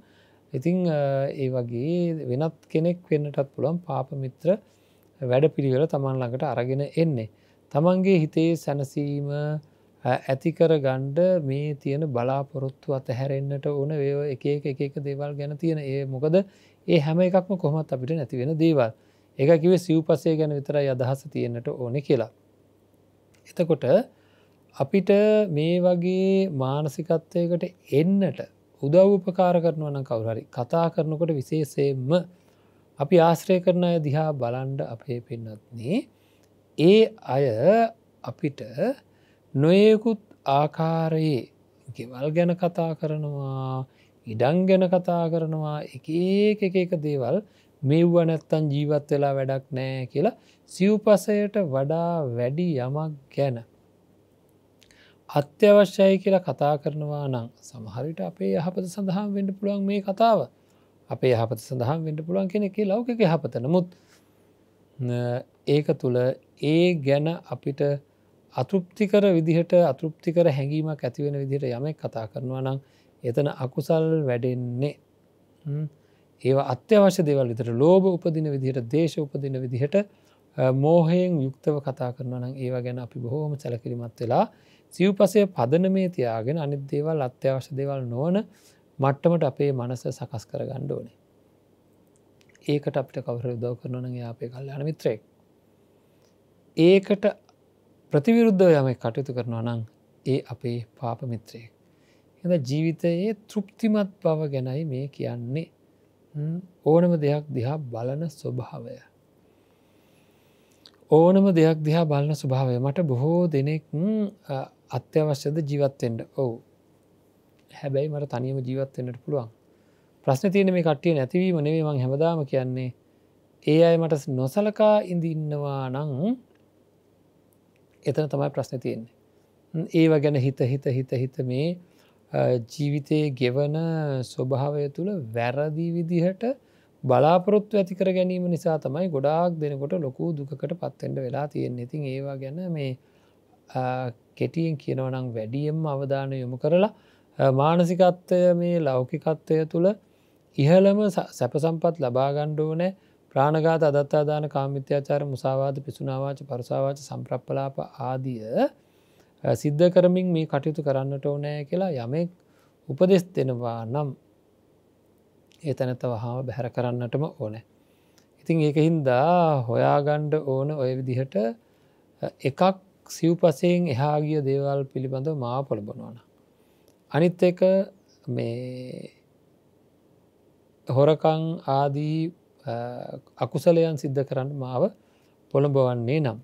ඉතිං ඒ වගේ වෙනත් කෙනෙක් වෙන්නටත් පුළුවන් පාපමිත්‍ර වැඩ පිළිවෙල තමන් ළඟට අරගෙන එන්නේ. තමන්ගේ හිතේ සැනසීම ඇතිකර ගණ්ඩ මේ තියෙන බලාපොරොත්තු අතහැරෙන්න්නට ඕන ඒ එක එක එක දේවල් ගැන තියෙන ඒ මොකද ඒ හැම එකක්ම කොහොමත් අපිට නැතිවෙන දේවල්. එක කිව සිව්පසය ගැන විතරයි අදහස තියෙන්න්නට ඕන කියලා. එතකොට අපිට මේ වගේ මානසිකත්වයකට එන්නට උදව් උපකාර කරනවන කවුරහරි කතා කරනකොට විශේෂයෙන්ම අපි ආශ්‍රය කරන අය දිහා බලන්ඩ අපේ පෙන්නත්නේ ඒ අය අපිට නොයෙකුත් ආකාරයේ ගෙවල් ගැන කතා කරනවා ඉඩං ගැන කතා කරනවා එක එක එක දේවල් මෙව්ව නැත්තන් ජීවත් වෙලා වැඩක් නෑ කියලා සිව්පසයට වඩා වැඩි යමක් ගැන. අත්‍යවශ්‍යයි කියලා කතා කරනවා නම් සමහරිට අපේ යහපත සඳහන් වෙන්ඩ පුළුවන් මේ කතාව අපේ යහපත සඳහන් වෙන්ඩ පුළුවන් කෙනෙකි ලෞකක යහපත නමුත් ඒක තුළ ඒ ගැන අපිට අතෘප්තිකර විදිහට අතෘප්තිකර හැඟීමක් ඇතිවෙන විදිහට යමෙක් කතා කරනවා නම් එතන අකුසල් වැඩෙන්නේ. ඒවා අත්‍යවශ්‍ය දෙවල් විතර ලෝභ උපදින විදිහට දේශ උපදින විදිහට මෝහයෙන් යුක්තව කතා කරන නම් ඒවා ගැන අපි බොහෝම සැලකිරිමත් වෙලා සිව්පසය පදනමේ තියාගෙන අනිත් දේවල් අත්‍යවශ්‍ය දෙවල් නොවන මට්ටමට අපේ මනස සකස් කර ගණ්ඩ ඕනේ. ඒකට අපිට කවර දව කරනනගේ අපේ කල්ලන මිත්‍රයෙක්. ඒකට ප්‍රතිවිරුද්ධව යම කටයුතු කරනවා නම් ඒ අපේ පාප මිත්‍රයෙක්. එ ජීවිතයේ තෘප්තිමත් බව ගැනයි මේ කියන්නේ. ඕනම දෙයක් දිහා බලන ස්වභාවය. ඕනම දෙයක් දිහා බලන ස්වභාවය මට බොහෝ දෙනෙක් අත්‍යවශ්‍යද ජීවත්තෙන්ට ඔවු හැබැයි මට තනියම ජීවත්වෙන්න්නට පුළුවන් ප්‍රශ්න තියන මේ කට්ටිය නැතිවීම නෙවේ මං හැමදාම කියන්නේ ඒ අය මට නොසලකා ඉඳඉන්නවා නං එතන තමයි ප්‍රශ්න තියෙන්නේ ඒව ගැන හිත හිත හිත හිත මේ ජීවිතයේ ගෙවන ස්වභාවය තුළ වැරදිී විදිහට බලාපොරොත්තු ඇතිකර ගැනීම නිසා තමයි ගොඩාක් දෙනකොට ලොකු දුකට පත්තෙන්ට වෙලා තියෙන් ඉතින් ඒවා ගැන මේ කෙටියෙන් කියනවනම් වැඩියම් අවධාන යොමු කරලා මානසිකත්වය මේ ලෞකිකත්වය තුළ ඉහළම සැපසම්පත් ලබාගණ්ඩුවනෑ ප්‍රාණගාත අදත්තාදාන කාමිත්‍යාචාර මුසාවාද පිසුනාවාච පරසාවාච සම්ප්‍රප්පලාප ආදිය සිද්ධ කරමින් මේ කටයුතු කරන්නට ඕනෑ කියලා යමෙක් උපදෙස් දෙෙනවා නම් ඒ තැනතව හාම බැහැර කරන්නටම ඕනෑ. ඉතින් ඒක හින්දා හොයාගණ්ඩ ඕන ඔය විදිහට එකක් සිව්පසයෙන් එහාගිය දේවල් පිළිබඳව මා පොළබනවන. අනිත් එක මේ හොරකං ආදී අකුසලයන් සිද්ධ කරන්න මාව පොළඹවන්නේ නම්.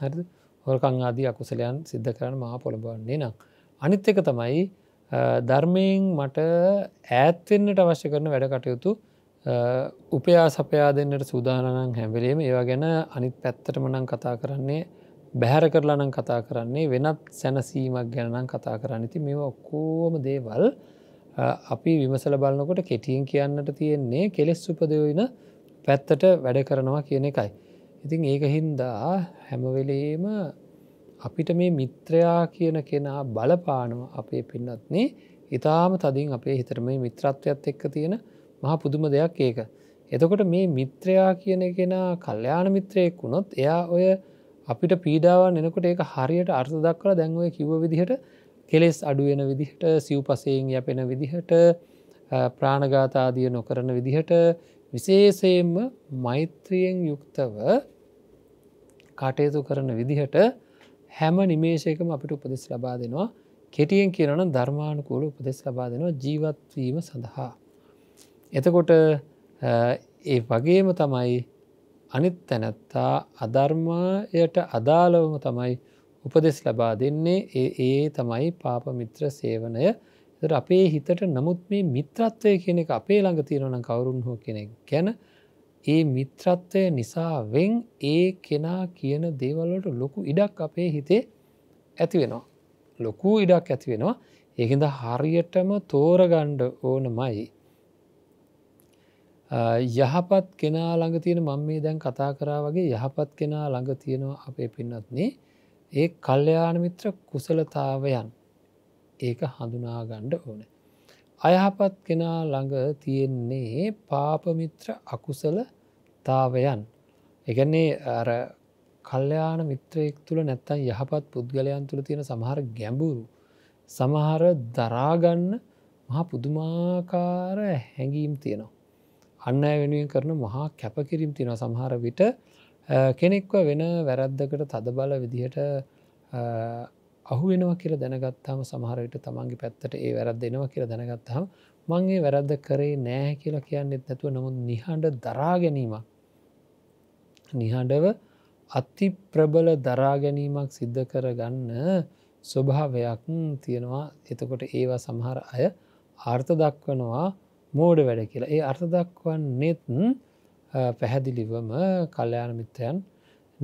හරිද? හොරකං ආදී අකුසලයන් සිද්ධ කරන මහා පොළබන්නේ නම්. අනිත් එක තමයි ධර්මයෙන් මට ඈත්වෙන්නට අවශ්‍ය කරන වැඩ කටයුතු උපයා සපයා දෙන්නට සූදානන් හැමිලීම ඒවා ගැන අනිත් පැත්තටමනං කතා කරන්නේ බැහැර කරලානං කතා කරන්නේ වෙනත් සැනසීමක් ගැනනම් කතා කරන්න ති මේ ඔක්කෝම දේවල් අපි විමසල බලන්නකොට කෙටියෙන් කියන්නට තියෙන්නේ කෙලෙස් උපදවෙන පැත්තට වැඩ කරනවා කියන එකයි. ඉතින් ඒක හින්දා හැමවෙලේම අපිට මේ මිත්‍රයා කියන කෙනා බලපානුව අපේ පින්නත්නේ ඉතාම තදින් අපේ හිතරම මේ මිත්‍රත්වයක්ත් එක්ක තියෙන මහ පුදුම දෙයක් ඒක. එතකොට මේ මිත්‍රයා කියන කෙනා කල්්‍යයාන මිත්‍රයෙක් වුණොත් එයා ඔය අපිට පීඩාවන් එනකොට ඒක හරියට අර්ථ දක්වලා දැන්ුව කිව විදිහට කෙලෙස් අඩුවෙන විදිහට සිව් පසයෙන් යපෙන විදිහට ප්‍රාණගාතාදිය නොකරන විදිහට විශේෂයෙන්ම මෛත්‍රියෙන් යුක්තව කටයුතු කරන විදිහට හැම නිමේශයකම අපිට උපදෙස් ලබා දෙනවා කෙටියෙන් කියරන ධර්මානුකූල උපදෙස් ලබා දෙනවා ජීවත්වීම සඳහා. එතකොට ඒ වගේම තමයි අනිත් තැනැත්තා අධර්මයට අදාළවම තමයි උපදෙස් ලබා දෙන්නේ ඒ ඒ තමයි පාපමිත්‍ර සේවනය ට අපේ හිතට නමුත් මේ මිත්‍රත්වය කෙනෙක් අපේ ළඟ තියෙනවන කවරුන් හෝ කෙනෙක් ගැන ඒ මිත්‍රත්වය නිසා වෙන් ඒ කෙනා කියන දේවල්ලට ලොකු ඉඩක් අපේ හිතේ ඇති වෙනවා. ලොකු ඉඩක් ඇති වෙනවා ඒහිද හරියටම තෝරගණ්ඩ ඕන මයි. යහපත් කෙනා ළඟ තියෙන මං මේ දැන් කතා කරා වගේ යහපත් කෙනා ළඟ තියෙනවා අපේ පින්නත්නේ ඒ කල්්‍යයාන මිත්‍ර කුසලතාවයන් ඒක හඳුනාගණ්ඩ ඕන. අයහපත් කෙනා ළඟ තියෙන්නේ පාපමිත්‍ර අකුසල තාවයන්. එකන්නේ අර කල්්‍යයාන මිත්‍රයෙක් තුළ නැත්තන් යහපත් පුද්ගලයන් තුළ තියෙන සමහර ගැඹුරු. සමහර දරාගන්න මහා පුදුමාකාර හැඟීම් තියෙනවා. අන්න වෙනුවෙන් කරන මහා කැපකිරීම් තියෙන සමහර විට කෙනෙක්ව වෙන වැරද්දකට තදබල විදිහට අහු වෙනවා කියල දැනගත්තාම සමහරවිට තමන්ගේ පැත්තට ඒ වැරද දෙනවා කියල දැනගත්තාම මංගේ වැරද්ද කරේ නෑ කියලා කියන්නෙත් නැතුව නමුත් නිහඬ දරාගැනීමක් නිහඬව අති ප්‍රබල දරාගැනීමක් සිද්ධ කර ගන්න ස්වභාවයක් තියෙනවා එතකොට ඒවා සමහර අය ආර්ථ දක්වනවා මෝඩ වැඩ කියලා ඒ අර්ථ දක්වන්නෙත් පැහැදිලිවම කල්්‍යයාන මිත්තයන්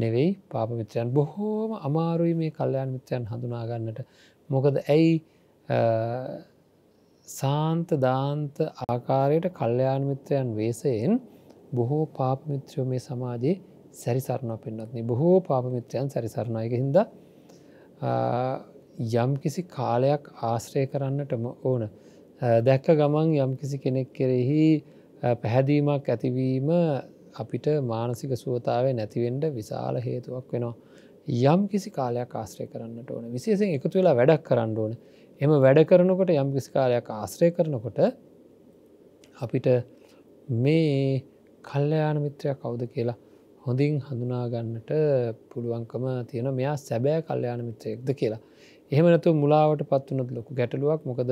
නෙවෙයි පාපමිත්‍රයන් බොහෝම අමාරුයි මේ කල්ලයන් මිත්‍රයන් හඳුනාගන්නට මොකද ඇයි සාන්ත දාන්ත ආකාරයට කල්්‍යයාන මිත්‍රයන් වේසයෙන් බොහෝ පාපමිත්‍රයෝ මේ සමාජයේ සැරිසරණ පෙන්න්නත්න බොහෝ පාපමිත්‍රයන් සැරිසරණයක හින්ද යම් කිසි කාලයක් ආශ්‍රය කරන්නටම ඕන දැක්ක ගමන් යම් කිසි කෙනෙක් කෙරෙහි පැහැදීමක් ඇතිවීම අපිට මානසික සුවතාවේ නැතිවෙන්ඩ විශාල හේතුවක් වෙනවා යම් කිසි කාලයක් ආශ්‍රය කරන්නට ඕන විශේසිෙන් එකතු වෙලා වැඩක් කරන්න ඕන එම වැඩ කරනකොට යම් කිසි කාලයක් ආශ්‍රය කරනකොට අපිට මේ කල්ලයාන මිත්‍රයක් කවුද කියලා හොඳින් හඳුනාගන්නට පුළුවන්කම තියෙන මෙයා සැබෑ කල්ලයාන මිත්‍රයෙක්ද කියලා එහෙමනතු මුලාවට පත්වනත් ලොකු ගැටලුවක් මොකද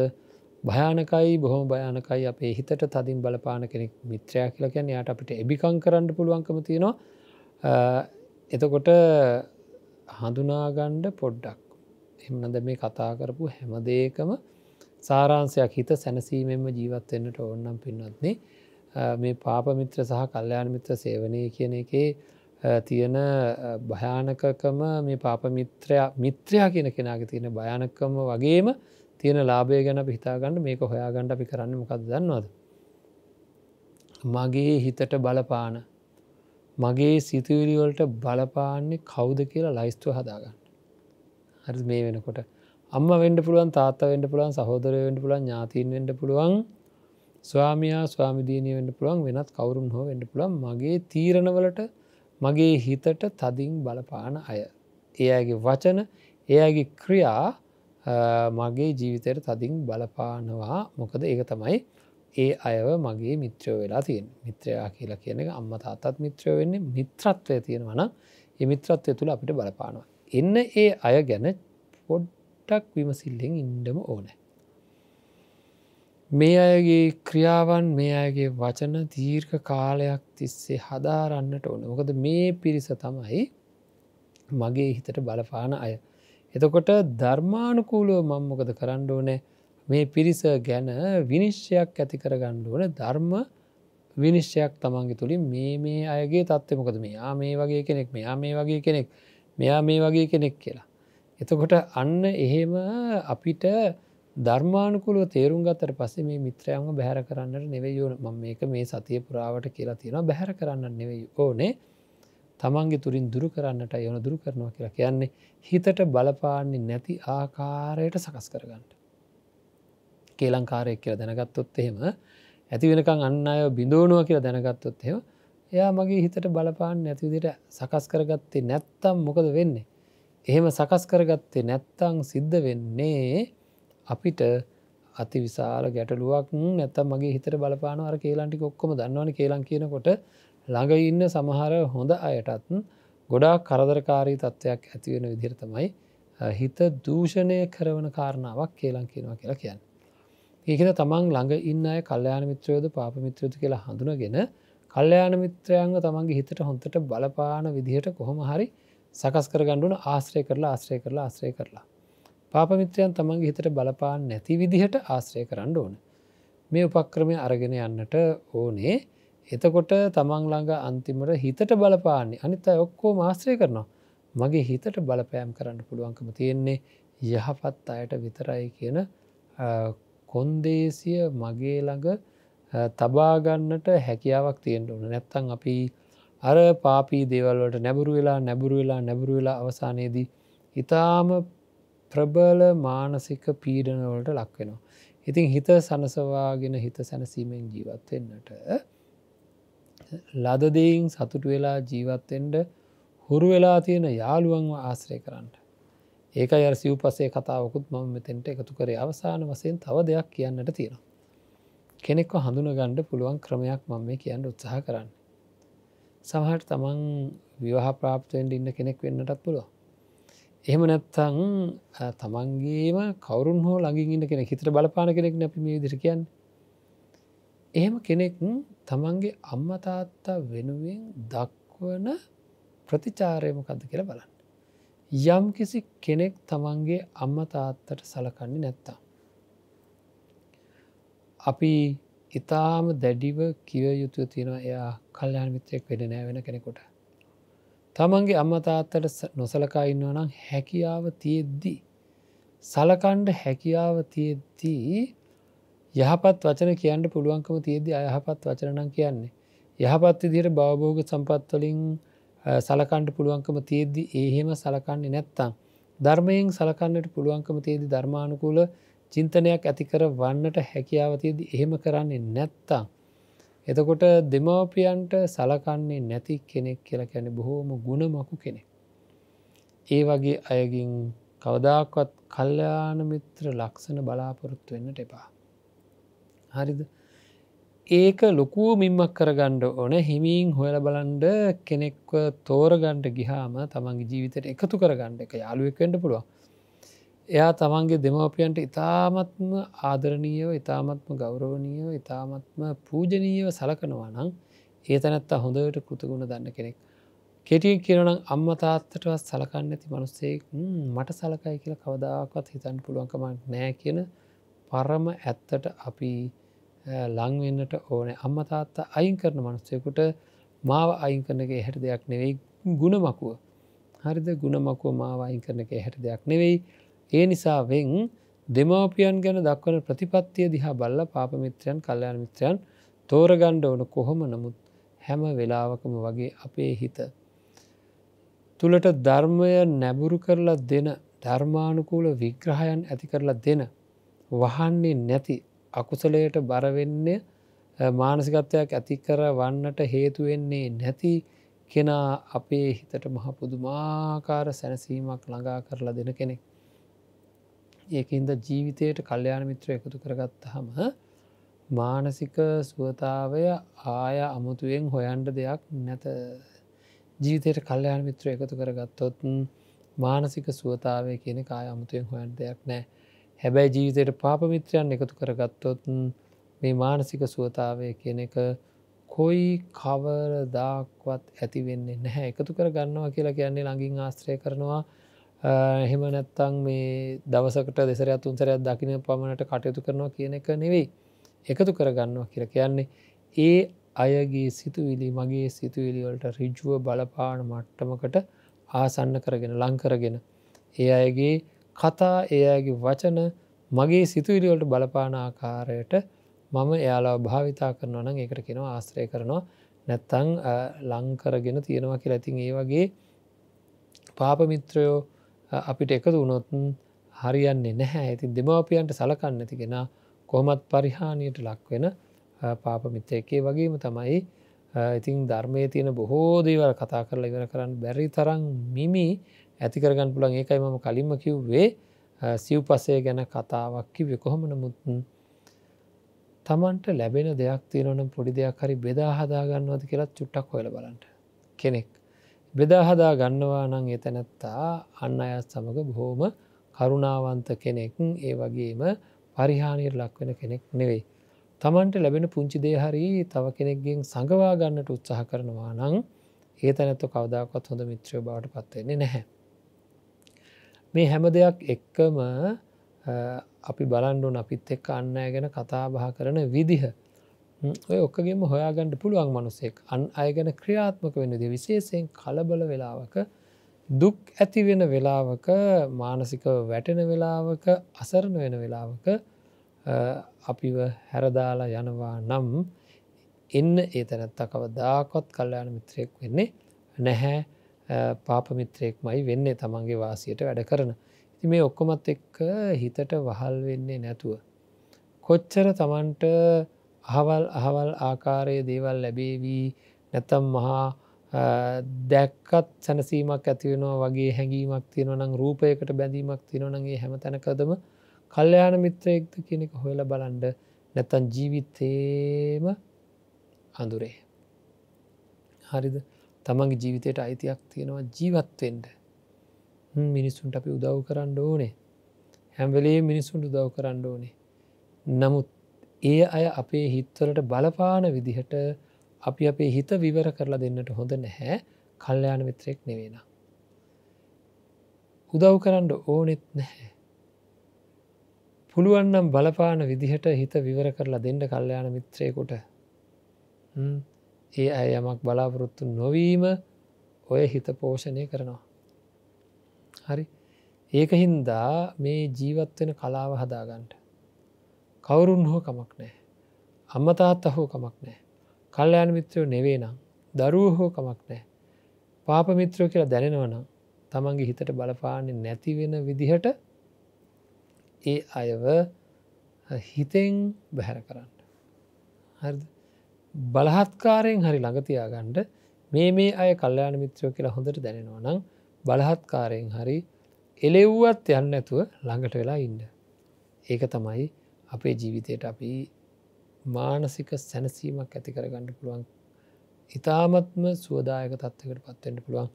භයානකයි බොහොම භයානකයි අපේ හිතට තදින් බලපාන කෙනෙක් මිත්‍රයා කියලකැන යායට අපිට එබිකං කරන්න පුළුවන්කම තියෙනවා එතකොට හඳුනාගණ්ඩ පොඩ්ඩක් එමනද මේ කතා කරපු හැමදේකම සාරාන්සයක් හිත සැනසීමෙන්ම ජීවත්වෙන්න්නට ඕන්නම් පින්නත්න්නේ මේ පාපමිත්‍ර සහ කල්්‍යයාන මිත්‍ර සේවනය කියන එකේ තියෙන භයානකකම මේ පාපමිත්‍රයා මිත්‍රයා කියන කෙනගේ තියෙන භයානකම වගේම තියෙන ලාබය ගැන පිහිතාගන්න මේක හොයාගණ්ඩ අපි කරන්න මොකක් දන්නවද. මගේ හිතට බලපාන මගේ සිතුවිලිවලට බලපාන්නේ කවුද කියලා ලයිස්තුව හදාගන්න. හරි මේ වෙනකොට අම්ම වඩ පුළුවන් තාත්ත වඩ පුළුවන් සහෝදර වඩ පුළුවන් ඥාතිීන් වඩ පුළුවන් ස්වාමයා ස්වාමිදීනය වඩ පුළුවන් වෙනත් කවුරුන් හෝ වඩ පුළුවන් මගේ තීරණවලට මගේ හිතට තදින් බලපාන අය. එයාගේ වචන එයාගේ ක්‍රියා මගේ ජීවිතයට තදින් බලපානවා මොකද ඒක තමයි ඒ අයව මගේ මිත්‍රයෝ වෙලා තියෙන් මිත්‍රයා කියලා කියන එක අම්ම තාතත් මිත්‍රයෝ වෙන්නේ මිත්‍රත්වය තියෙනවන මිත්‍රත්වය තුළ අපිට බලපානවා. එන්න ඒ අය ගැන පොඩ්ටක් විමසිල්ලෙන් ඉන්ඩම ඕනෑ. මේ අයගේ ක්‍රියාවන් මේ අයගේ වචන තීර්ක කාලයක් තිස්සේ හදාරන්නට ඕන මොකද මේ පිරිස තමයි මගේ හිතට බලපාන අය. එතකොට ධර්මානුකූලව මංමොකද කරන්න ඕනෑ මේ පිරිස ගැන විනිශ්චයක් ඇති කර ගණ්ඩුවන ධර්ම විනිශ්චයක් තමන්ගේ තුළින් මේ මේ අයගේ තත්ත්වමකද මෙයා මේ වගේ කෙනෙක් මෙයා මේ වගේ කෙනෙක් මෙයා මේ වගේ කෙනෙක් කියලා. එතකොට අන්න එහෙම අපිට ධර්මානුකුල තේරුම් ගත්තට පස්සේ මේ මිත්‍රයන්ම බැහර කරන්නට නෙවෙයි ඕන ම මේක මේ සතිය පුරාවට කියලා තියෙනවා බැහර කරන්න නෙවෙයි ඕනේ තමන්ගේ තුරින් දුරු කරන්නට යන දුරු කරනවා කියලා කියන්නේ හිතට බලපාන්නේ නැති ආකාරයට සකස් කරගන්නට. කේලංකාරයක් කියලා දැනගත්තොත් එහෙම ඇති වෙනකං අන්න අය බිඳෝනුව කියලා දැනගත්තොත් එෙම එයා මගේ හිතට බලපාන්න නැතිවිදිට සකස් කරගත්තේ නැත්තම් මොකද වෙන්නේ. එහෙම සකස් කරගත්තේ නැත්තං සිද්ධ වෙන්නේ අපිට අති විශාල ගැටලුවක් නැත මගේ හිතට බලපාන අර කේලන්ටි ඔක්කොම දන්නවන කේලන් කියනකොට ළඟ ඉන්න සමහර හොඳ අයටත් ගොඩා කරදරකාරී තත්ත්වයක් ඇතිවෙන විදිරතමයි හිත දූෂණය කරවන කාරණාවක් කේලං කියනවා කියලා කියන්න. ඒකද තමන් ළඟ ඉන්න අය කල්්‍යයාන මිත්‍රයෝද පාප මිත්‍රයුතු කියලා හඳුනගෙන කල්්‍යයාන මිත්‍රයන්ග තමන්ගේ හිතට හොඳට බලපාන විදිහට කොහොම හරි සකස් කරගණ්ඩුන ආශ්‍රය කරලා ආශ්‍රය කරලා ආශ්‍රය කරලා. පාපමිත්‍රයන් තමන්ගේ හිතට බලපාන නැති විදිහට ආශ්‍රය කරන්න ඕන. මේ උපක්‍රමය අරගෙන යන්නට ඕනේ එතකොට තමන් ළඟ අන්තිමට හිතට බලපාන්නේ අනිත් අයි ඔක්කෝ මාස්ත්‍රය කරනවා. මගේ හිතට බලපෑම් කරන්න පුළුවන්කම තියෙන්නේ යහපත් අයට විතරයි කියන කොන්දේසිය මගේ ළඟ තබාගන්නට හැකියාවක් තියෙන්ට ඕන නැත්තං අපි අර පාපී දේවල්වට නැබුරු වෙලා නැබුරු වෙලා නැබුරු වෙලා අවසානයේදී ඉතාම ප්‍රබල මානසික පීඩනවලට ලක්වෙනවා. ඉතින් හිත සනසවාගෙන හිත සැනසීමෙන් ජීවත් වෙන්නට ලදදයින් සතුට වෙලා ජීවත්තෙන්ට හුරු වෙලා තියෙන යාළුවන්ව ආශ්‍රය කරන්නට. ඒක අර සිව් පසේ කතාවකුත් මම මෙතෙන්ට එකතු කරේ අවසාන වසයෙන් තව දෙයක් කියන්නට තියෙනවා. කෙනෙක්ව හඳුන ගණ්ඩ පුළුවන් ක්‍රමයක් මම මේ කියන්න උත්සාහ කරන්න. සමහට තමන් විවාහ ප්‍රාප්තයෙන්ට ඉන්න කෙනෙක් වෙන්නටත් පුළුව. එහෙම නැත්තං තමන්ගේම කවරුන් හෝ ලඟින් ඉන්න කෙන හිතර බලපාන කෙනෙක් නැපි මේ දිරිකයන්. එහෙම කෙනෙක් තමන්ගේ අම්මතාත්තා වෙනුවෙන් දක්වන ප්‍රතිචාරයමකද කියලා බලන්න. යම් කිසි කෙනෙක් තමන්ගේ අම්මතාත්තට සලකන්නේ නැත්තා. අපි ඉතාම දැඩිව කිව යුතු තියෙනවා එයා කල්්‍යයාන මිත්‍රයෙක් වෙන නෑ වෙන කෙනෙකුට. තමන්ගේ අම්මතාත්තට නොසලකා ඉන්නවනම් හැකියාව තියෙද්දී. සලකණ්ඩ හැකියාව තියෙද්දී යහපත් වචන කියන්න පුළුවන්කම තියද අයහපත් වචනනම් කියන්නේ. යහපත් විදිර බවභෝග සම්පත්වලින් සලකණ්ඩ පුළුවන්කම තියද්දි ඒහෙම සලකන්නේ නැත්තම්. ධර්මයෙන් සලකන්නට පුළුවන්කම තියදි ධර්මානුකූල චින්තනයක් ඇතිකර වන්නට හැකියාවතියද එහෙම කරන්නේ නැත්තා. එතකොට දෙමවපියන්ට සලකන්නේ නැති කෙනෙක් කියලා කැනෙ බොහෝම ගුණමකු කෙනෙක්. ඒ වගේ අයගින් කවදාක්වත් කල්්‍යයාන මිත්‍ර ලක්ෂණ බලාපොරොත්තු වෙන්නට එපා. හරිද ඒක ලොකු මින්මක් කරගණ්ඩ ඕන හිමින් හොල බලන්ඩ කෙනෙක්ව තෝරගණ්ඩ ගිහාම තමන්ගේ ජීවිතයට එකතු කරගණ්ඩ එක යාලුවකෙන්ට පුළුවන් එයා තමන්ගේ දෙමවපියන්ට ඉතාමත්ම ආදරණීයව ඉතාමත්ම ගෞරවනීයව ඉතාමත්ම පූජනීයව සලකනවා නම් ඒ තැනැත්තා හොඳට කෘතිගුණ දන්න කෙනෙක් කෙටිය කියරනම් අම්ම තාත්තටවත් සලකන්න ඇති මනුස්සෙක් මට සලකයි කියලා කවදාකත් හිතන් පුළුවන්කමක් නෑ කියන පරම ඇත්තට අපි ලංවෙන්නට ඕන අම්ම තාත්තා අයින් කරන මනුස්සයකුට මාව අයින් කරනගේ හැට දෙයක් නෙවෙයි ගුණමකුව හරිද ගුණමකුව මාව අයින් කරනගේ හැට දෙයක් නෙවෙයි ඒ නිසාවෙන් දෙමවපියන් ගැන දක්වන ප්‍රතිපත්තිය දිහා බල්ල පාපමිත්‍රයන් කල්ලයන මිත්‍රයන් තෝරගණ්ඩ ඕන කොහොම නමුත් හැම වෙලාවකම වගේ අපේ හිත තුළට ධර්මය නැබුරු කරලා දෙන ධර්මානුකූල විග්‍රහයන් ඇති කරලා දෙන වහන්නේ නැති අකුසලයට බරවෙන්න මානසිකත්වයක් ඇති කර වන්නට හේතුවෙන්නේ නැති කෙනා අපේ හිතට මහපුදුමාකාර සැනසීමක් ළඟා කරලා දෙන කෙනෙක්. ඒකන්ද ජීවිතයට කල්්‍යයාන මිත්‍ර එකතු කරගත්තහම මානසික සුවතාවය ආය අමුතුවෙන් හොයන්ඩ දෙයක් නැත ජීවිතයට කල්්‍යයාන මිත්‍ර එකතු කරගත්තොත් මානසික සුවතාවය කියන කාය අමුතුවෙන් හොයන් දෙයක් නෑ හැබැයි ජීවිතයට පාපමිත්‍රයන් එකතු කරගත්තොත් මේ මානසික සුවතාවය කියන එක කොයි කවරදාක්වත් ඇතිවෙන්නේ නැහැ එකතු කර ගන්නවා කියලා කියන්නේ ළඟින් ආශ්‍රය කරනවා එහෙම නැත්තං මේ දවසකට දෙසරයක් උන්සරයක් දකින පමණට කටයුතු කරනවා කියන එක නෙවෙයි එකතු කරගන්නවා කියලා කියන්නේ ඒ අයගේ සිතුවිලි මගේ සිතුවිලිවලට රිජුව බලපාන මට්ටමකට ආසන්න කරගෙන ලංකරගෙන ඒ අයගේ කතා එයාගේ වචන මගේ සිතුවිලිවලට බලපාන ආකාරයට මම එයාලා භාවිතා කරනවන එකට කෙනවා ආශ්‍රය කරනවා නැත්තං ලංකරගෙන තියෙනවා කියලා ඇතින් ඒ වගේ පාපමිත්‍රයෝ අපිට එකතු වුණොත්න් හරියන්නේ නැහැ ඇති දෙමාපියන්ට සලකන්න ඇතිගෙන කොහොමත් පරිහානියට ලක්වෙන පාපමිත්‍රයකේ වගේම තමයි ඉතිං ධර්මය තියෙන බොහෝ දේවල් කතා කරලා ඉවර කරන්න බැරි තරම් මිමි ඇතිකරගන්න පුළන් ඒකයි මම කලින්ම කිව්වේ සිව්පසය ගැන කතාවක් කිවේ කොහොම නමුත් තමන්ට ලැබෙන දෙයක් තිරනම් පොඩි දෙයක් හරි බෙදාහදාගන්නවද කියලා චුට්ටක් හොල බලන්ට කෙනෙක්. බෙදාහදා ගන්නවා නං එතැනැත්තා අන්න අයත් සමඟ බොහෝම කරුණාවන්ත කෙනෙක් ඒ වගේම පරිහානියට ලක්වෙන කෙනෙක් නෙවෙයි. තමන්ට ලැබෙන පුංචි දේහරි තව කෙනෙක්ගෙන් සඟවා ගන්නට උත්සාහ කරනවා නං ඒ තැනැත්තු කවදාකොත් හොඳ මිත්‍රය බවට පත්වෙන්නේ නැහැ. මේ හැම දෙයක් එක්කම අපි බලන්ඩුන් අපිත් එක් අන්න ගැන කතාබහ කරන විදිහ ඔය ඔක්කගේම හොයාගන්නඩ පුළුවන් මනුසෙක් අන් අයගැන ක්‍රියාත්මක වෙනද විශේෂයෙන් කලබල වෙලාවක දුක් ඇතිවෙන වෙලාවක මානසික වැටෙන වෙලාවක අසරණ වෙන වෙලාවක අපිව හැරදාලා යනවා නම් එන්න ඒතනැත්ත කව දාකොත් කල්ලයාන මිත්‍රයෙක් වෙන්නේ නැහැ පාපමිත්‍රයෙක්මයි වෙන්නේ තමන්ගේ වාසියට වැඩ කරන. ඉති මේ ඔක්කොමත් එක්ක හිතට වහල් වෙන්නේ නැතුව. කොච්චර තමන්ට අහවල් අහවල් ආකාරය දේවල් ලැබේවී නැතම් මහා දැක්කත් සැනසීමක් ඇතිවෙනවා වගේ හැඟීමක් තියෙනවනම් රූපයකට බැඳීමක් තිනොනගේ හැම තැනකදම කල්්‍යයාන මිත්‍රයෙක්ද කෙනෙක හොල බලන්ඩ නැතන් ජීවිතේම අඳුරේ. හරිද? තමන්ගේ ජීවිතයට අයිතියක් තියෙනවා ජීවත්වෙන්ට මිනිස්සුන්ට අපි උදව් කරන්න ඕනේ හැම්වලේ මිනිස්සුන්ට උදව් කරන්න ඕනේ නමුත් ඒ අය අපේ හිත්වලට බලපාන විදිහට අපි අපේ හිත විවර කරලා දෙන්නට හොඳ නැහැ කල්්‍යයාන මිත්‍රයෙක් නෙවෙන උදව් කරන්න ඕනෙත් නැහැ පුළුවන්නම් බලපාන විදිහට හිත විවර කරලා දෙන්න කල්්‍යයාන මිත්‍රයකුට 嗯。Mm. ඒ අය යමක් බලාපොරොත්තු නොවීම ඔය හිත පෝෂණය කරනවා. හරි ඒක හින්දා මේ ජීවත්වෙන කලාව හදාගන්ට. කවුරුන් හෝ කමක් නෑ. අම්මතාත් අහෝ කමක් නෑ. කල්ලයාන මිත්‍රයෝ නෙවේ නම් දරුව හෝ කමක් නෑ. පාපමිත්‍රයෝ කියලා දැනෙනවන තමන්ගේ හිතට බලපාන්නේ නැතිවෙන විදිහට ඒ අයව හිතෙන් බැහැර කරන්න. හරිද? බලහත්කාරයෙන් හරි ළඟතියාගණ්ඩ මේ මේ අය කල්්‍යයාන මිත්‍රයෝ කියලා හොඳට දැනෙනවා නම් බලහත්කාරයෙන් හරි එලෙව්වත් යන්න ඇතුව ළඟට වෙලා ඉන්න. ඒක තමයි අපේ ජීවිතයට අපි මානසික සැනසීමක් ඇති කරගන්න පුළුවන් ඉතාමත්ම සුවදායක තත්වකට පත්වෙන්ට පුළුවන්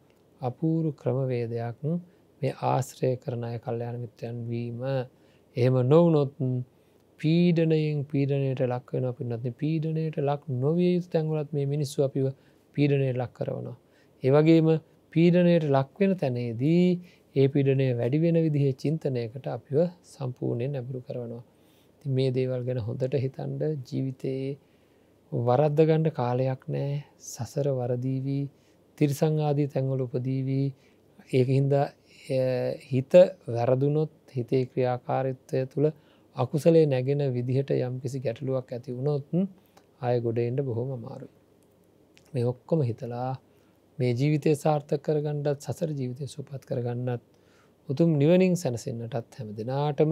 අපූරු ක්‍රමවේදයක් මේ ආශ්‍රය කරණය කල්්‍යයාන මිත්‍රයන් වීම එහෙම නොවනොත්න් පීඩනයෙන් පීඩනයට ලක්වන පිනත්න පීඩනයට ලක් නොවිය යුතු තැන්ගලත් මේ මිනිස්සු අපිව පීඩනය ලක් කරවනවා. ඒවගේම පීඩනයට ලක්වෙන තැනේදී ඒ පිඩනය වැඩිවෙන විදිහේ චින්තනයකට අපිව සම්පූර්ණයෙන් නැබුරු කරවනවා. මේ දේවල් ගැන හොඳට හිතන්ඩ ජීවිතයේ වරද්දගණ්ඩ කාලයක් නෑ සසර වරදීවී තිරිසංආදී තැංගල උපදීවී ඒහින්දා හිත වැරදුනොත් හිතේ ක්‍රියාකාරිත්වය තුළ අකුසලේ නැගෙන විදිහට යම් කිසි ගැටලුවක් ඇති වුණොත්න් අය ගොඩෙන්ට බොහොම මාරුයි. මේ ඔක්කොම හිතලා මේ ජීවිතය සාර්ථක කරගණ්ඩත් සසර ජීවිතය සුපත් කරගන්නත් උතුම් නිවනින් සැනසෙන්න්නටත් හැම දෙනාටම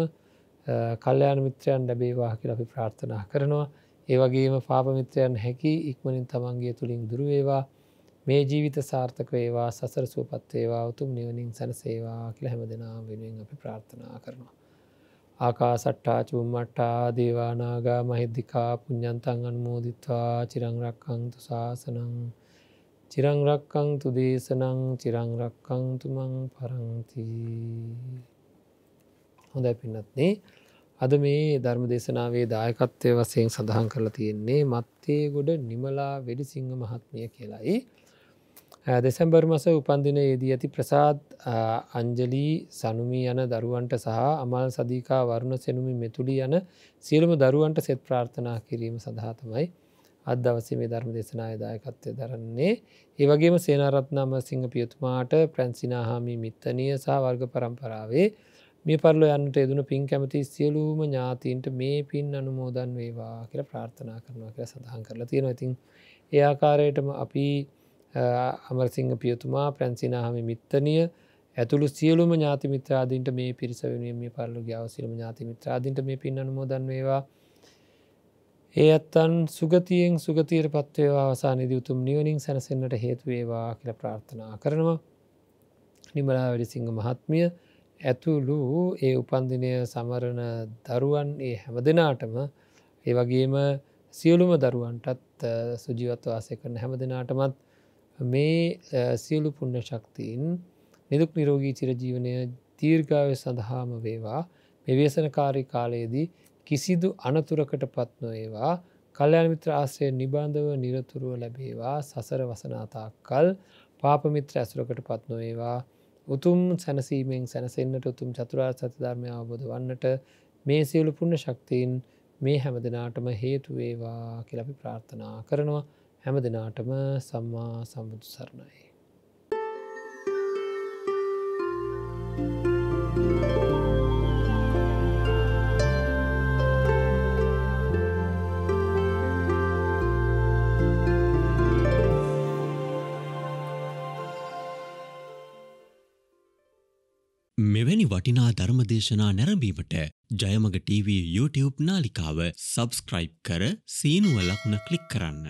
කල්්‍යයාන මිත්‍රයන් ලැබේවා කියල අපි ප්‍රාර්ථනා කරනවා ඒවගේම පාපමිත්‍රයන් හැකි ඉක්මනින් තමන්ගේ තුළින් දුරුවේවා මේ ජීවිත සාර්ථක වේවා සසර සුවපත්වේවා උතුම් නිවනින් සැනසේවා කියල හැම දෙනා වෙනුවෙන් අපි ප්‍රාර්ථනා කරනවා ආකාසට්ටා චුම්මට්ටා දේවානාගා මහිද්දිකා පුඤ්ඥන්තන් අන්මෝදිත්වා චිරංරක්කංතු ශාසනං චිරංරක්කංතු දේශනං චිරංරක්කංතුමං පරංති හොඳ පින්නත්නේ අද මේ ධර්ම දේශනාවේ දායකත්වය වසයෙන් සඳහන් කරලා තියෙන්නේ මත්තේ ගොඩ නිමලා වෙඩිසිංහ මහත්මිය කියලායි දෙසැම්බර් මස උපන්දින යෙදී ඇති ප්‍රසාද් අංජලී සනුමී යන දරුවන්ට සහ අමල් සදීකා වරුණ සෙනුමි මෙතුළි යන සියලුම දරුවන්ට සෙත් ප්‍රාර්ථනා කිරීම සඳහාතමයි අද අවසේ මේ ධර්ම දෙසනා යදායකත්වය දරන්නේ. ඒවගේම සේනාරත්නම සිංහ පියතුමාට ප්‍රැන්සිනාහාමි මිත්තනය සහ වර්ග පරම්පරාවේ මේ පරල යන්නට එදන පින් කැමති සියලූම ඥාතීන්ට මේ පින් අනුමෝදන් වේවා කියල ප්‍රාර්ථනා කරනවා කියල සඳහන් කරලා තියෙනවා ඉතින් ඒ ආකාරයටම අපි අමරසිංහ පියතුමා ප්‍රැන්සිනාහම මිත්තනිය ඇතුළු සියලුම ඥාති මිත්‍රාදීන්ට මේ පිරිස වෙනුවෙන් මේ පරලු ගවසිලම ඥාති මිත්‍රාදීන්ට මේ පින්නන මෝදන්වේවා ඒ අත්තන් සුගතියෙන් සුගතීර පත්වේවා අසානිදි උතුම් නිවනින් සැනසෙන්න්නට හේතුවේවා කියල ප්‍රාර්ථනා කරනවා නිමලා වැඩිසිංහ මහත්මිය ඇතුළු ඒ උපන්දිනය සමරණ දරුවන් ඒ හැම දෙනාටම ඒ වගේම සියලුම දරුවන්ටත් සුජීවත්වාසය කරන හැම දෙනාටමත් මේ සියලු පුුණ්ඩ ශක්තිීන් නිදුක් නිරෝගී චිරජීවනය තීර්ගාව සඳහාම වේවා මෙවේසනකාරී කාලයේදී කිසිදු අනතුරකට පත්නොඒවා කල්්‍යයාමිත්‍ර ආශ්‍රය නිබන්ධව නිරතුරුව ලැබේවා සසර වසනාතාක් කල් පාපමිත්‍ර ඇසුරකට පත්නොඒවා උතුම් සැනසීමෙන් සැනසෙන්න්නට උතුම් චතුරා සතිධර්මය අවබෝධ වන්නට මේ සියලු පුුණ ශක්තිීන් මේ හැමදනාටම හේතුවේවා කියලපි ප්‍රාර්ථනා කරනවා හැම දෙනාටම සම්මා සම්බුදු සරණයි. Thank you. මෙවැනි වටිනා ධර්මදේශනා නැරඹීමට ජයමග TV YouTube නාලිකාව සබස්ක්‍රයිබ් කර සීනුව ලකුණ කලික් කරන්න.